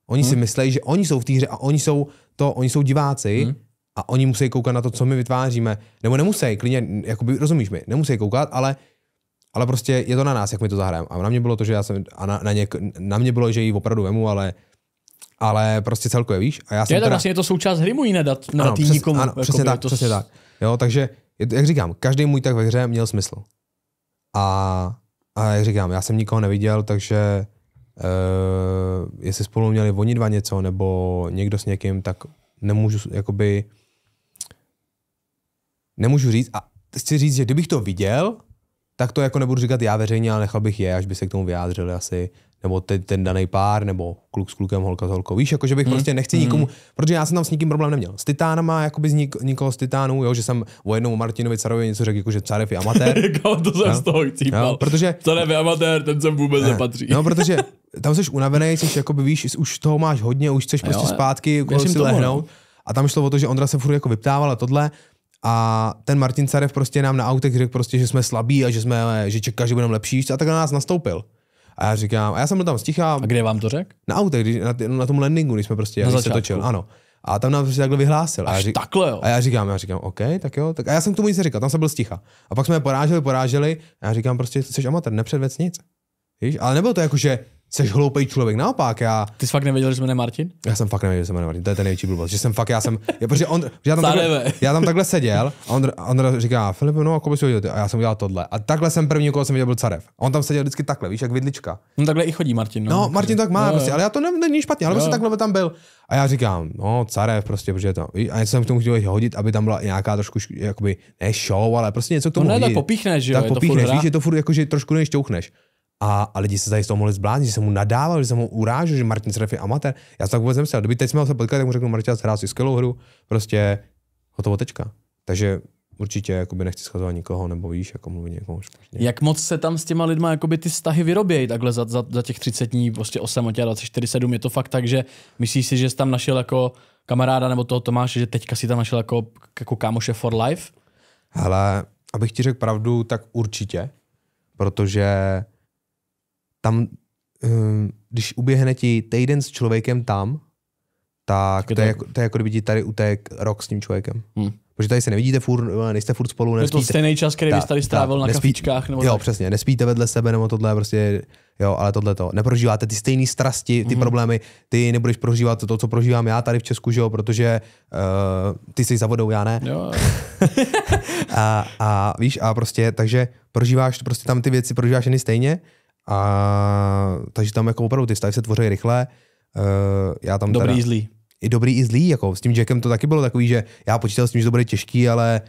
Oni hmm. si myslí, že oni jsou v té hře a oni jsou to, oni jsou diváci hmm. a oni musí koukat na to, co my vytváříme. Nebo nemusí, klidně, jakoby, rozumíš mi, nemusí koukat, ale ale prostě je to na nás, jak my to zahrajeme. A na mě bylo to, že já jsem, a na, na, ně, na mě bylo, že ji opravdu vemu, ale ale prostě celkově, víš? A já jsem je, to teda... vlastně je to součást hry můj nedat, na ano, přes, nikomu. Ano, jako přesně tak, to... přesně tak. Jo, takže, jak říkám, každý můj tak ve hře měl smysl. A, a jak říkám, já jsem nikoho neviděl, takže uh, jestli spolu měli oni dva něco, nebo někdo s někým, tak nemůžu jakoby nemůžu říct a chci říct, že kdybych to viděl, tak to jako nebudu říkat já veřejně, ale nechal bych je, až by se k tomu vyjádřili asi nebo ten, ten daný pár, nebo kluk s klukem, holka s holkou. Víš, jakože bych hmm. prostě nechci hmm. nikomu, mhm. protože já jsem tam s nikým problém neměl. S Titánama, jako z nik, nikoho z Titánů, jo, že jsem o jednou Martinovi Carovi něco řekl, jako, že Carev je amatér. [LAUGHS] Kam to jsem no? z toho chcípal. No, protože... Carev je amatér, ten sem vůbec ne. Eh, nepatří. no, protože [LAUGHS] tam jsi unavený, jsi by víš, už toho máš hodně, už chceš prostě jo, zpátky, kolo si lehnout. No. A tam šlo o to, že Ondra se furt jako vyptával a tohle. A ten Martin Carev prostě nám na autech řekl prostě, že jsme slabí a že, jsme, že čeká, že budeme lepší a tak na nás nastoupil. A já říkám, a já jsem byl tam stichá. A kde vám to řekl? Na autě, na, na, tom landingu, když jsme prostě, na se točil, ano. A tam nám prostě takhle vyhlásil. Až a já, řík, takhle, jo. a já říkám, já říkám, OK, tak jo. Tak, a já jsem k tomu nic říkal, tam jsem byl sticha. A pak jsme je poráželi, poráželi. A já říkám, prostě jsi amatér, nepředvec nic. Víš? Ale nebylo to jako, že Jsi hloupý člověk, naopak, já... Ty jsi fakt nevěděl, že jsem jmenuje Martin? Já jsem fakt nevěděl, že jsem jmenuje Martin, to je ten největší blbost, že jsem fakt, já jsem, já, protože on, já, tam takhle, já tam takhle seděl a on, on říká, Filip, no, jako bys udělal, a já jsem udělal tohle. A takhle jsem první, koho jsem viděl, byl Carev. A on tam seděl vždycky takhle, víš, jak vidlička. No takhle i chodí Martin. No, no Martin tak má, no, prostě, ale já to ne, není špatně, ale no. prostě takhle tam byl. A já říkám, no, Carev prostě, protože to. A já jsem k tomu chtěl hodit, aby tam byla nějaká trošku, jakoby, ne show, ale prostě něco k no tomu. No ne, hodit. tak popíchneš, že jo? Tak popíchneš, víš, je to furt jako, že trošku než a, a lidi se tady z toho mohli zbláznit, že jsem mu nadával, že jsem mu urážil, že Martin Sref je amatér. Já jsem tak vůbec nemyslel. Kdyby teď jsme se potkali, tak mu řeknu, Martin, hrál si skvělou hru, prostě hotovo tečka. Takže určitě jakoby nechci schazovat nikoho, nebo víš, jako mluví někomu špatně. Jak moc se tam s těma lidma jakoby ty vztahy vyrobějí takhle za, za, za těch 30 dní, prostě 8 24, 7, je to fakt tak, že myslíš si, že jsi tam našel jako kamaráda nebo toho Tomáše, že teďka si tam našel jako, jako kámoše for life? Ale abych ti řekl pravdu, tak určitě, protože tam, eh, když uběhne ti týden s člověkem tam, tak to je, jako, to je jako kdyby ti tady utek rok s tím člověkem. Hmm. Protože tady se nevidíte furt, nejste furt spolu, nespíte. Je to stejný čas, který bys tady strávil ta, na nespí, kafičkách. Nebo jo, tak. přesně, nespíte vedle sebe nebo tohle prostě, jo, ale tohle to. Neprožíváte ty stejné strasti, ty hmm problémy, ty nebudeš prožívat to, co prožívám já tady v Česku, že jo, protože uh, ty jsi za vodou, já ne. Jo. [LAUGHS] a, a víš, a prostě, takže prožíváš prostě tam ty věci, prožíváš jen stejně a, takže tam jako opravdu ty stavy se tvoří rychle. Uh, já tam dobrý teda, zlý. I dobrý i zlý, jako s tím Jackem to taky bylo takový, že já počítal s tím, že to bude těžký, ale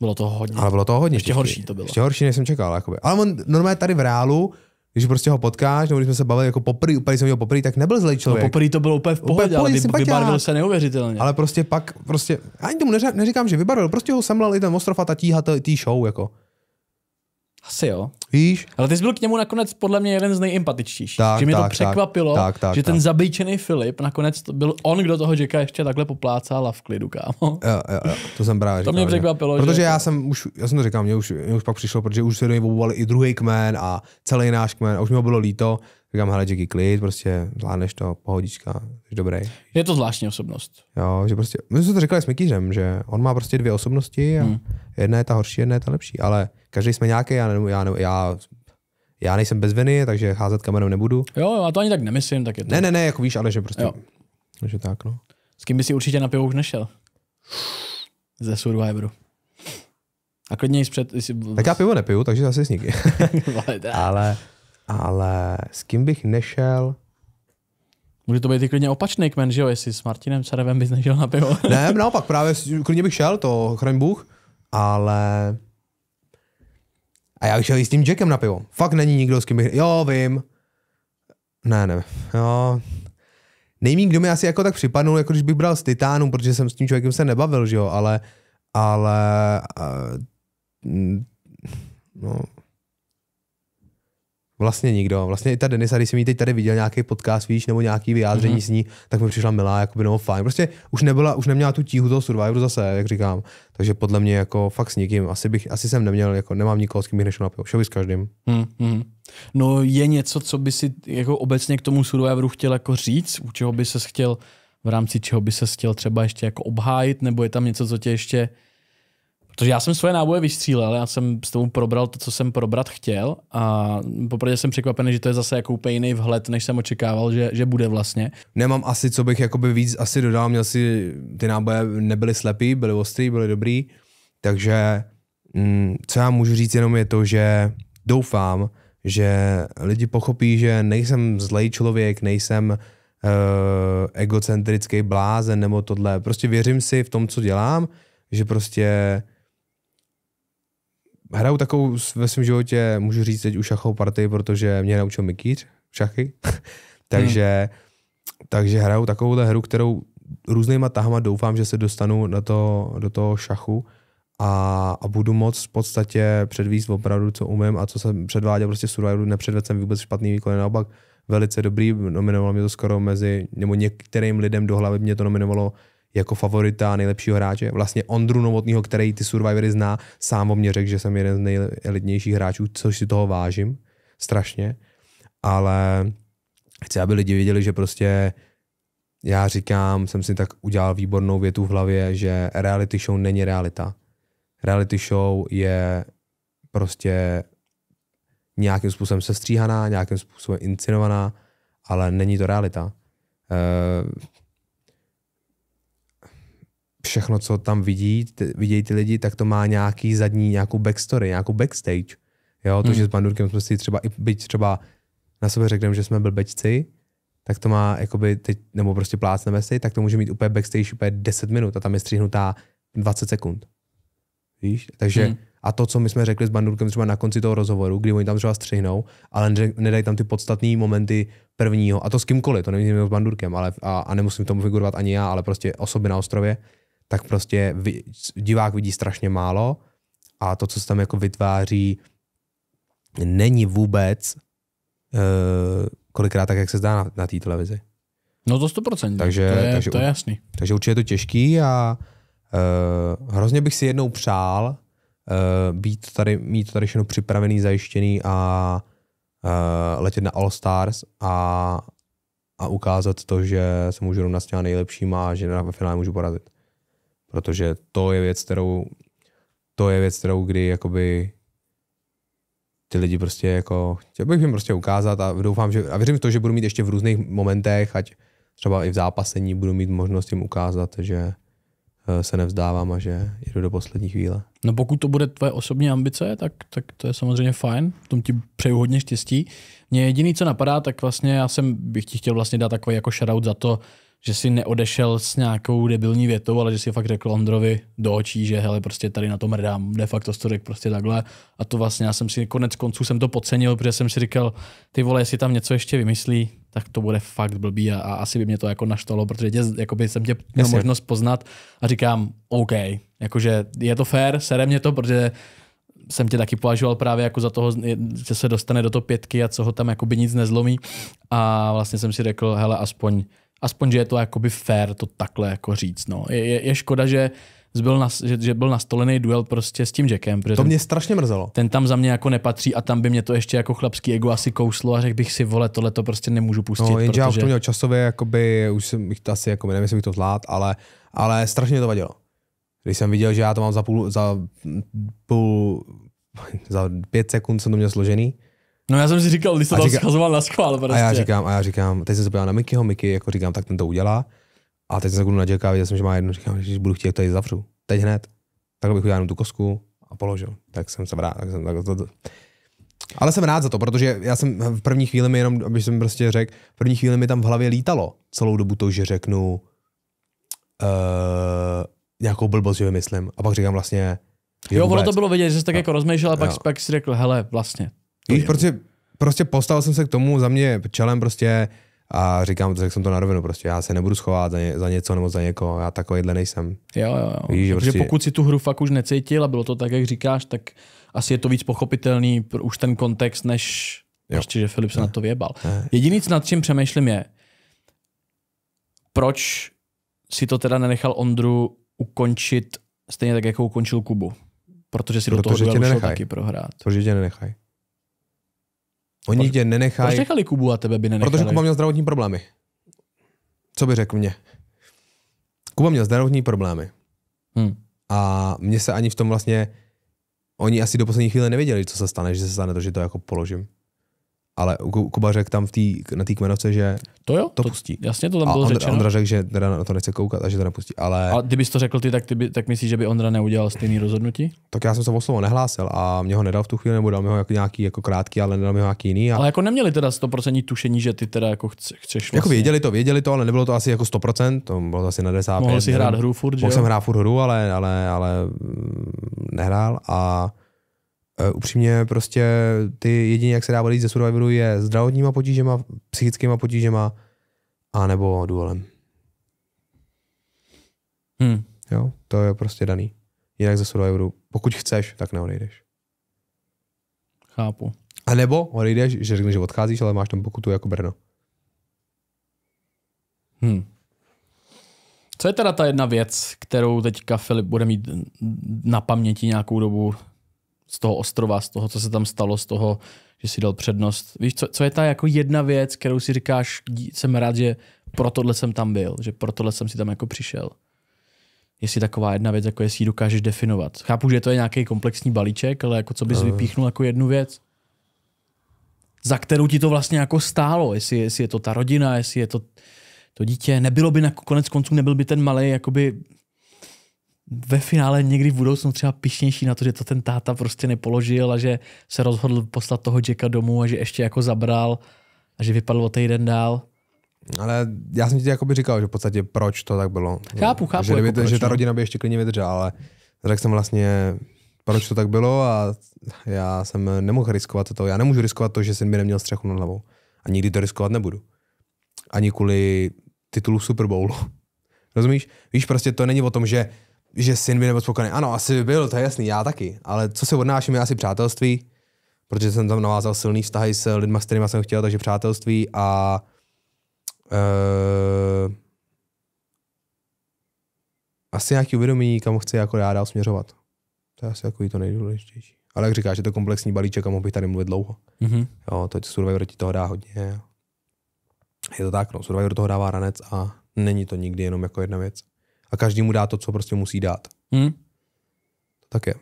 bylo to hodně. Ale bylo to hodně. Ještě těžký. horší to bylo. Ještě horší, než jsem čekal. Jakoby. Ale on normálně tady v reálu, když prostě ho potkáš, nebo když jsme se bavili jako poprý, úplně jsem ho poprý, tak nebyl zlej no, člověk. No poprý to bylo úplně v pohodě, úplně ale vy, vybarvil se neuvěřitelně. Ale prostě pak, prostě, ani tomu neříkám, že vybarvil, prostě ho semlal i ten ostrov a ta tíha té show, jako. Asi jo. Víš? Ale ty jsi byl k němu nakonec podle mě jeden z nejempatičtějších. Tak, že mě tak, to překvapilo, tak, tak, že tak, ten tak. zabejčený Filip nakonec to byl on, kdo toho Jacka ještě takhle poplácal a v klidu, kámo. Jo, jo, jo, to jsem právě říkal, To mě překvapilo. Že... Protože že... Jako- já jsem už, já jsem to říkal, mě už, mě už pak přišlo, protože už se do něj i druhý kmen a celý náš kmen a už mi ho bylo líto, Říkám, hele, Jackie, klid, prostě zvládneš to, pohodička, jsi dobrý. Je to zvláštní osobnost. Jo, že prostě, my jsme to říkali s Mikýřem, že on má prostě dvě osobnosti a hmm. jedna je ta horší, jedna je ta lepší, ale každý jsme nějaký, já, nevím, já, nevím, já já nejsem bez viny, takže házet kamenem nebudu. Jo, a to ani tak nemyslím, tak je to. Ne, ne, ne, jako víš, ale že prostě. Jo. Že tak, no. S kým by si určitě na pivo už nešel? Ze Survivoru. A klidně jsi před... Jsi... Tak já pivo nepiju, takže zase s [LAUGHS] nikým. ale ale s kým bych nešel, Může to být i klidně opačný kmen, že jo? Jestli s Martinem Sarevem bys nešel na pivo. ne, [LAUGHS] naopak, právě klidně bych šel, to chraň Bůh, ale... A já bych šel i s tím Jackem na pivo. Fakt není nikdo, s kým bych... Jo, vím. Ne, ne, jo. Nejmí, kdo mi asi jako tak připadnul, jako když bych bral z Titánu, protože jsem s tím člověkem se nebavil, že jo, ale... Ale... Uh, no, Vlastně nikdo. Vlastně i ta Denisa, když jsem ji teď tady viděl nějaký podcast, víš, nebo nějaký vyjádření mm-hmm. s ní, tak mi přišla milá, jako by no fajn. Prostě už nebyla, už neměla tu tíhu toho Survivoru zase, jak říkám. Takže podle mě jako fakt s nikým. Asi, bych, asi jsem neměl, jako nemám nikoho, s kým bych nešel na pivo. s každým. Mm-hmm. No je něco, co by si jako obecně k tomu Survivoru chtěl jako říct, u čeho by se chtěl, v rámci čeho by se chtěl třeba ještě jako obhájit, nebo je tam něco, co tě ještě Protože já jsem svoje náboje vystřílel, já jsem s tomu probral to, co jsem probrat chtěl a poprvé jsem překvapený, že to je zase jako úplně jiný vhled, než jsem očekával, že, že bude vlastně. Nemám asi, co bych jakoby víc asi dodal, měl si, ty náboje nebyly slepý, byly ostrý, byly dobrý, takže mm, co já můžu říct jenom je to, že doufám, že lidi pochopí, že nejsem zlej člověk, nejsem uh, egocentrický blázen nebo tohle. Prostě věřím si v tom, co dělám, že prostě hraju takovou ve svém životě, můžu říct teď už šachovou partii, protože mě naučil Mikýř šachy. [LAUGHS] takže, hmm. takže hraju takovou hru, kterou různýma tahama doufám, že se dostanu na to, do toho šachu a, a budu moc v podstatě předvíst opravdu, co umím a co jsem předváděl prostě v Survivoru, nepředvedl jsem vůbec špatný výkon, naopak velice dobrý, nominovalo mě to skoro mezi, nebo některým lidem do hlavy mě to nominovalo jako favorita nejlepšího hráče. Vlastně Ondru Novotního, který ty Survivory zná, sám o mě řekl, že jsem jeden z nejlidnějších hráčů, což si toho vážím strašně. Ale chci, aby lidi věděli, že prostě já říkám, jsem si tak udělal výbornou větu v hlavě, že reality show není realita. Reality show je prostě nějakým způsobem sestříhaná, nějakým způsobem incinovaná, ale není to realita. Uh, všechno, co tam vidí, ty, vidějí ty lidi, tak to má nějaký zadní, nějakou backstory, nějakou backstage. Jo, to, hmm. že s Bandurkem jsme si třeba, i byť třeba na sebe řekneme, že jsme blbečci, tak to má, jakoby teď, nebo prostě plácneme si, tak to může mít úplně backstage úplně 10 minut a tam je stříhnutá 20 sekund. Víš? Takže hmm. a to, co my jsme řekli s Bandurkem třeba na konci toho rozhovoru, kdy oni tam třeba střihnou, ale nedají tam ty podstatné momenty prvního, a to s kýmkoliv, to nevím s Bandurkem, ale, a, a nemusím tomu figurovat ani já, ale prostě osoby na ostrově, tak prostě divák vidí strašně málo a to, co se tam jako vytváří, není vůbec uh, kolikrát tak, jak se zdá na, na té televizi. No to 100%. Takže, to je, takže, to je jasný. Takže určitě je to těžký a uh, hrozně bych si jednou přál uh, být tady, mít to tady všechno připravený, zajištěný a uh, letět na All Stars a, a ukázat to, že se můžu rovnat s těma nejlepšíma a že na finále můžu porazit. Protože to je věc, kterou, to je věc, kterou kdy jakoby ty lidi prostě jako, chtěl bych jim prostě ukázat a doufám, že, a věřím v to, že budu mít ještě v různých momentech, ať třeba i v zápasení budu mít možnost jim ukázat, že eh, se nevzdávám a že jdu do poslední chvíle. No pokud to bude tvoje osobní ambice, tak, tak to je samozřejmě fajn, v tom ti přeju hodně štěstí. Mně jediný, co napadá, tak vlastně já jsem bych ti chtěl vlastně dát takový jako shoutout za to, že si neodešel s nějakou debilní větou, ale že si fakt řekl Ondrovi do očí, že hele, prostě tady na to mrdám, de facto to řekl prostě takhle. A to vlastně já jsem si konec konců jsem to podcenil, protože jsem si říkal, ty vole, jestli tam něco ještě vymyslí, tak to bude fakt blbý a, a asi by mě to jako naštalo, protože tě, jakoby jsem tě měl Jasně. možnost poznat a říkám, OK, jakože je to fair, sere mě to, protože jsem tě taky považoval právě jako za toho, že se dostane do to pětky a co ho tam jakoby nic nezlomí. A vlastně jsem si řekl, hele, aspoň aspoň, že je to jakoby fair to takhle jako říct. No. Je, je, je škoda, že byl na, že, že byl nastolený duel prostě s tím Jackem. To mě ten, strašně mrzelo. Ten tam za mě jako nepatří a tam by mě to ještě jako chlapský ego asi kouslo a řekl bych si, vole, tohle to prostě nemůžu pustit. No, jenže protože... já už to měl časově, jakoby, už jsem bych to asi, jako, nevím, jestli bych to zvlád, ale, ale strašně to vadilo. Když jsem viděl, že já to mám za půl, za půl, za pět sekund jsem to měl složený, No já jsem si říkal, když se tam schazoval na schvál prostě. A já prostě. říkám, a já říkám, teď jsem se byl na Mikyho, Miky, jako říkám, tak ten to udělá. A teď jsem se na Jacka, viděl jsem, že má jednu, říkám, že budu chtět, tady zavřu. Teď hned. Tak bych udělal tu kosku a položil. Tak jsem se vrátil. Tak jsem, tak to, to. Ale jsem rád za to, protože já jsem v první chvíli mi jenom, abych jsem prostě řekl, v první chvíli mi tam v hlavě lítalo celou dobu to, že řeknu uh, nějakou blbost, že vymyslím. A pak říkám vlastně, Jo, ono to bylo vidět, že jsi tak jo. jako rozmýšlel a pak, pak si řekl, hele, vlastně, Víš, prostě prostě postavil jsem se k tomu za mě čelem prostě a říkám, že jsem to na rovinu, prostě já se nebudu schovávat za, ně, za něco nebo za někoho, já takovýhle nejsem. Jo, jo, jo. Víš, Takže prostě... pokud si tu hru fakt už necítil a bylo to tak, jak říkáš, tak asi je to víc pochopitelný, už ten kontext, než jo. že Filip se ne. na to věbal. Ne. Eh. Jediný, nad čím přemýšlím je, proč si to teda nenechal Ondru ukončit stejně tak, jako ukončil Kubu. Protože si Protože do toho tě taky prohrát. Protože tě nenechají. Oni tě nenechají. Proč nechali Kubu a tebe by nenechali? Protože Kuba měl zdravotní problémy. Co by řekl mě? Kuba měl zdravotní problémy. Hmm. A mě se ani v tom vlastně, oni asi do poslední chvíle nevěděli, co se stane, že se stane to, že to jako položím ale Kuba řekl tam v tý, na té kmenovce, že to jo, to, to pustí. Jasně, to tam a bylo Ondra, řečeno. Ondra řekl, že teda na to nechce koukat a že to nepustí. Ale... A kdyby to řekl ty, tak, ty by, tak myslíš, že by Ondra neudělal stejný rozhodnutí? Tak já jsem se o slovo nehlásil a mě ho nedal v tu chvíli, nebo dal mi ho jako nějaký jako krátký, ale nedal mi ho nějaký jiný. A... Ale jako neměli teda 100% tušení, že ty teda jako chce, chceš jako vlastně... Jako věděli to, věděli to, ale nebylo to asi jako 100%, to bylo to asi na 10%. Mohl si hrát hru furt, že Mohl jsem hrát furt hru, ale, ale, ale mm, nehrál a Eh, upřímně prostě ty jediné, jak se dá odejít ze Survivoru, je zdravotníma potížema, psychickýma potížema a nebo duelem. Hmm. Jo, to je prostě daný. Jinak ze Survivoru, pokud chceš, tak neodejdeš. Chápu. A nebo odejdeš, že řekneš, že odcházíš, ale máš tam pokutu jako Brno. Hmm. Co je teda ta jedna věc, kterou teďka Filip bude mít na paměti nějakou dobu, z toho ostrova, z toho, co se tam stalo, z toho, že si dal přednost. Víš, co, co je ta jako jedna věc, kterou si říkáš, jsem rád, že pro tohle jsem tam byl, že pro tohle jsem si tam jako přišel. Jestli taková jedna věc, jako jestli ji dokážeš definovat. Chápu, že to je nějaký komplexní balíček, ale jako co bys eh. vypíchnul jako jednu věc? Za kterou ti to vlastně jako stálo, jestli, jestli je to ta rodina, jestli je to to dítě, nebylo by na konec konců, nebyl by ten malý jakoby ve finále někdy v budoucnu třeba pišnější na to, že to ten táta prostě nepoložil a že se rozhodl poslat toho Jacka domů a že ještě jako zabral a že vypadl o týden dál. Ale já jsem ti jakoby říkal, že v podstatě proč to tak bylo. Chápu, chápu. Že, jako by, proč, že ta no. rodina by ještě klidně vydržela, ale řekl jsem vlastně, proč to tak bylo a já jsem nemohl riskovat to. Já nemůžu riskovat to, že jsem mi neměl střechu nad hlavou. A nikdy to riskovat nebudu. Ani kvůli titulu Super Bowlu. [LAUGHS] Rozumíš? Víš, prostě to není o tom, že že syn by nebyl spokojený. Ano, asi by byl, to je jasný, já taky. Ale co se odnáším, je asi přátelství, protože jsem tam navázal silný vztahy s lidmi, s kterými jsem chtěl, takže přátelství a uh, asi nějaký uvědomění, kam chci jako já dál směřovat. To je asi jako to nejdůležitější. Ale jak říkáš, je to komplexní balíček a mohl bych tady mluvit dlouho. Mm-hmm. Jo, to Survivor ti toho dá hodně. Je to tak, no, Survivor toho dává ranec a není to nikdy jenom jako jedna věc a každý mu dá to, co prostě musí dát. Hmm. To tak je.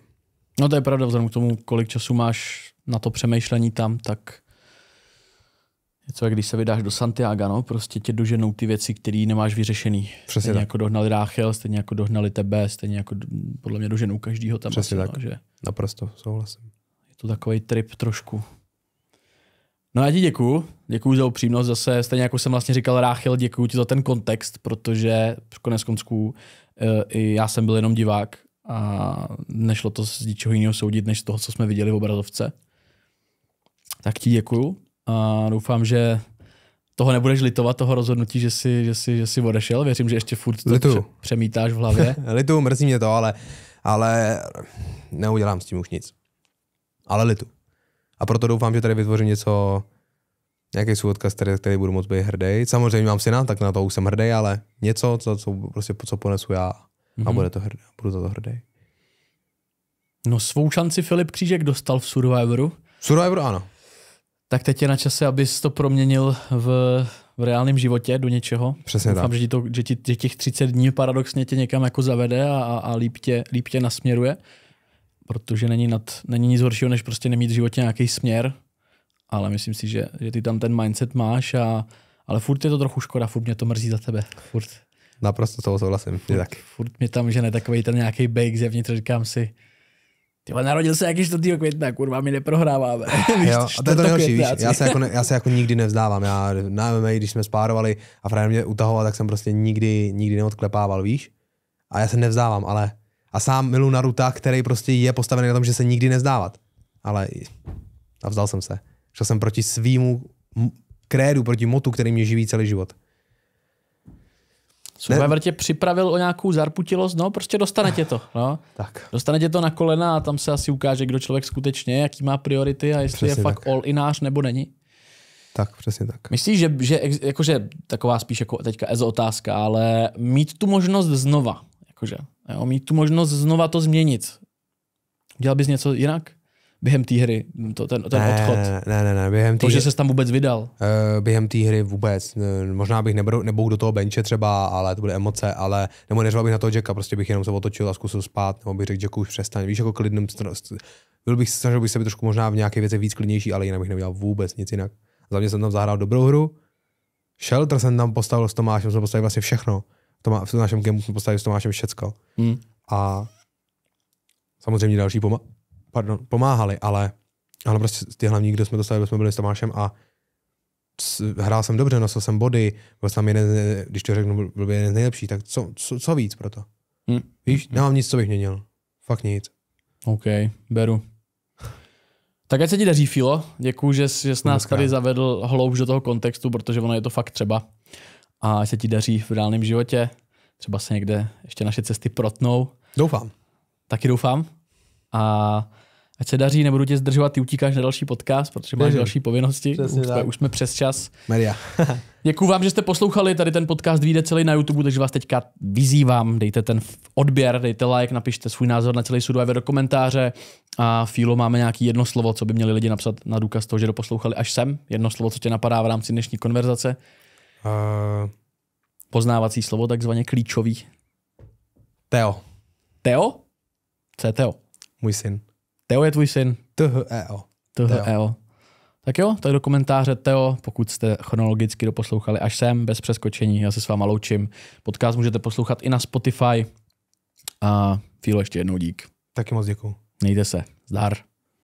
No to je pravda, vzhledem k tomu, kolik času máš na to přemýšlení tam, tak je to, když se vydáš do Santiago, no, prostě tě doženou ty věci, které nemáš vyřešený. Přesně stejně tak. jako dohnali Ráchel, stejně jako dohnali tebe, stejně jako podle mě doženou každýho tam. Přesně asi, tak, no, že... naprosto souhlasím. Je to takový trip trošku. No já ti děkuju, děkuju za upřímnost zase, stejně jako jsem vlastně říkal Ráchel, děkuju ti za ten kontext, protože konec konců eh, i já jsem byl jenom divák a nešlo to z ničeho jiného soudit, než z toho, co jsme viděli v obrazovce. Tak ti děkuju a doufám, že toho nebudeš litovat, toho rozhodnutí, že jsi, že jsi, že jsi odešel. Věřím, že ještě furt to přemítáš v hlavě. [LAUGHS] Litu, mrzí mě to, ale, ale neudělám s tím už nic. Ale litu. A proto doufám, že tady vytvořím něco, nějaký svůj odkaz, který, který budu moc být hrdý. Samozřejmě mám syna, tak na to už jsem hrdý, ale něco, co, co, prostě, co ponesu já mm-hmm. a mhm. bude to hrdý, budu za to hrdý. No svou šanci Filip Křížek dostal v Survivoru. V Survivoru ano. Tak teď je na čase, abys to proměnil v, v reálném životě do něčeho. Přesně Doufám, tak. Že, ti to, že, ti, že těch 30 dní paradoxně tě někam jako zavede a, a líp, tě, líp tě nasměruje protože není, nad, není nic horšího, než prostě nemít v životě nějaký směr, ale myslím si, že, že ty tam ten mindset máš, a, ale furt je to trochu škoda, furt mě to mrzí za tebe, furt. Naprosto toho souhlasím, furt, tak. Furt mě tam žene takový ten nějaký bake zevnitř, říkám si, ty narodil se to týho května, kurva, my neprohráváme. jo, [LAUGHS] a to je to nejhorší, víš, já se, jako ne, já se jako nikdy nevzdávám, já na MMA, když jsme spárovali a frajer mě utahoval, tak jsem prostě nikdy, nikdy neodklepával, víš, a já se nevzdávám, ale a sám milu Naruta, který prostě je postavený na tom, že se nikdy nezdávat. Ale a vzdal jsem se. Šel jsem proti svýmu krédu, proti motu, který mě živí celý život. Survivor tě připravil o nějakou zarputilost, no prostě dostane tě to. No. [LAUGHS] Tak. Dostane tě to na kolena a tam se asi ukáže, kdo člověk skutečně je, jaký má priority a jestli přesně je tak. fakt all inář nebo není. Tak, přesně tak. Myslíš, že, že jakože taková spíš jako teďka EZO otázka, ale mít tu možnost znova, Jakože, jo, mít tu možnost znova to změnit. Dělal bys něco jinak? Během té hry, to, ten, ten ne, odchod. Ne, ne, ne, během To, že se tam vůbec vydal. Uh, během té hry vůbec. Eh, možná bych nebyl nebou do toho benče třeba, ale to bude emoce, ale nebo neřval bych na toho Jacka, prostě bych jenom se otočil a zkusil spát, nebo bych řekl Jacku už přestaň, víš, jako klidným byl bych, snažil bych se být trošku možná v nějaké věci víc klidnější, ale jinak bych neudělal vůbec nic jinak. Za mě jsem tam zahrál dobrou hru, Shelter jsem tam postavil s Tomášem, jsme postavili vlastně všechno. Toma, v našem gameu jsme postavili s Tomášem všecko. Hmm. A samozřejmě další pomá- pardon, pomáhali, ale, ale prostě ty hlavní, kdo jsme dostali, jsme byli s Tomášem a hrál jsem dobře, nosil jsem body, byl jsem jeden, když to řeknu, byl jeden z nejlepších, tak co, co, co víc pro to? Hmm. Víš, nemám nic, co bych měnil. Fakt nic. OK, beru. Tak ať se ti daří, Filo. Děkuji, že, že jsi nás tady zavedl hloubš do toho kontextu, protože ono je to fakt třeba a se ti daří v reálném životě, třeba se někde ještě naše cesty protnou. Doufám. Taky doufám. A ať se daří, nebudu tě zdržovat, ty utíkáš na další podcast, protože máš Ježi. další povinnosti. Přesně už, jsme, už jsme přes čas. Media. [LAUGHS] Děkuji vám, že jste poslouchali, tady ten podcast vyjde celý na YouTube, takže vás teďka vyzývám, dejte ten odběr, dejte like, napište svůj názor na celý Survivor do komentáře a Fílo máme nějaký jedno slovo, co by měli lidi napsat na důkaz toho, že doposlouchali až sem, jedno slovo, co tě napadá v rámci dnešní konverzace. Uh, Poznávací slovo, takzvaně klíčový. Teo. Teo? Co je Teo? Můj syn. Teo je tvůj syn. T-H-E-O. E e T-H-E-O. Tak jo, tak do komentáře Teo, pokud jste chronologicky doposlouchali až sem, bez přeskočení, já se s váma loučím. Podcast můžete poslouchat i na Spotify. A Fílo, ještě jednou dík. Taky moc děkuju. Nejde se. Zdar.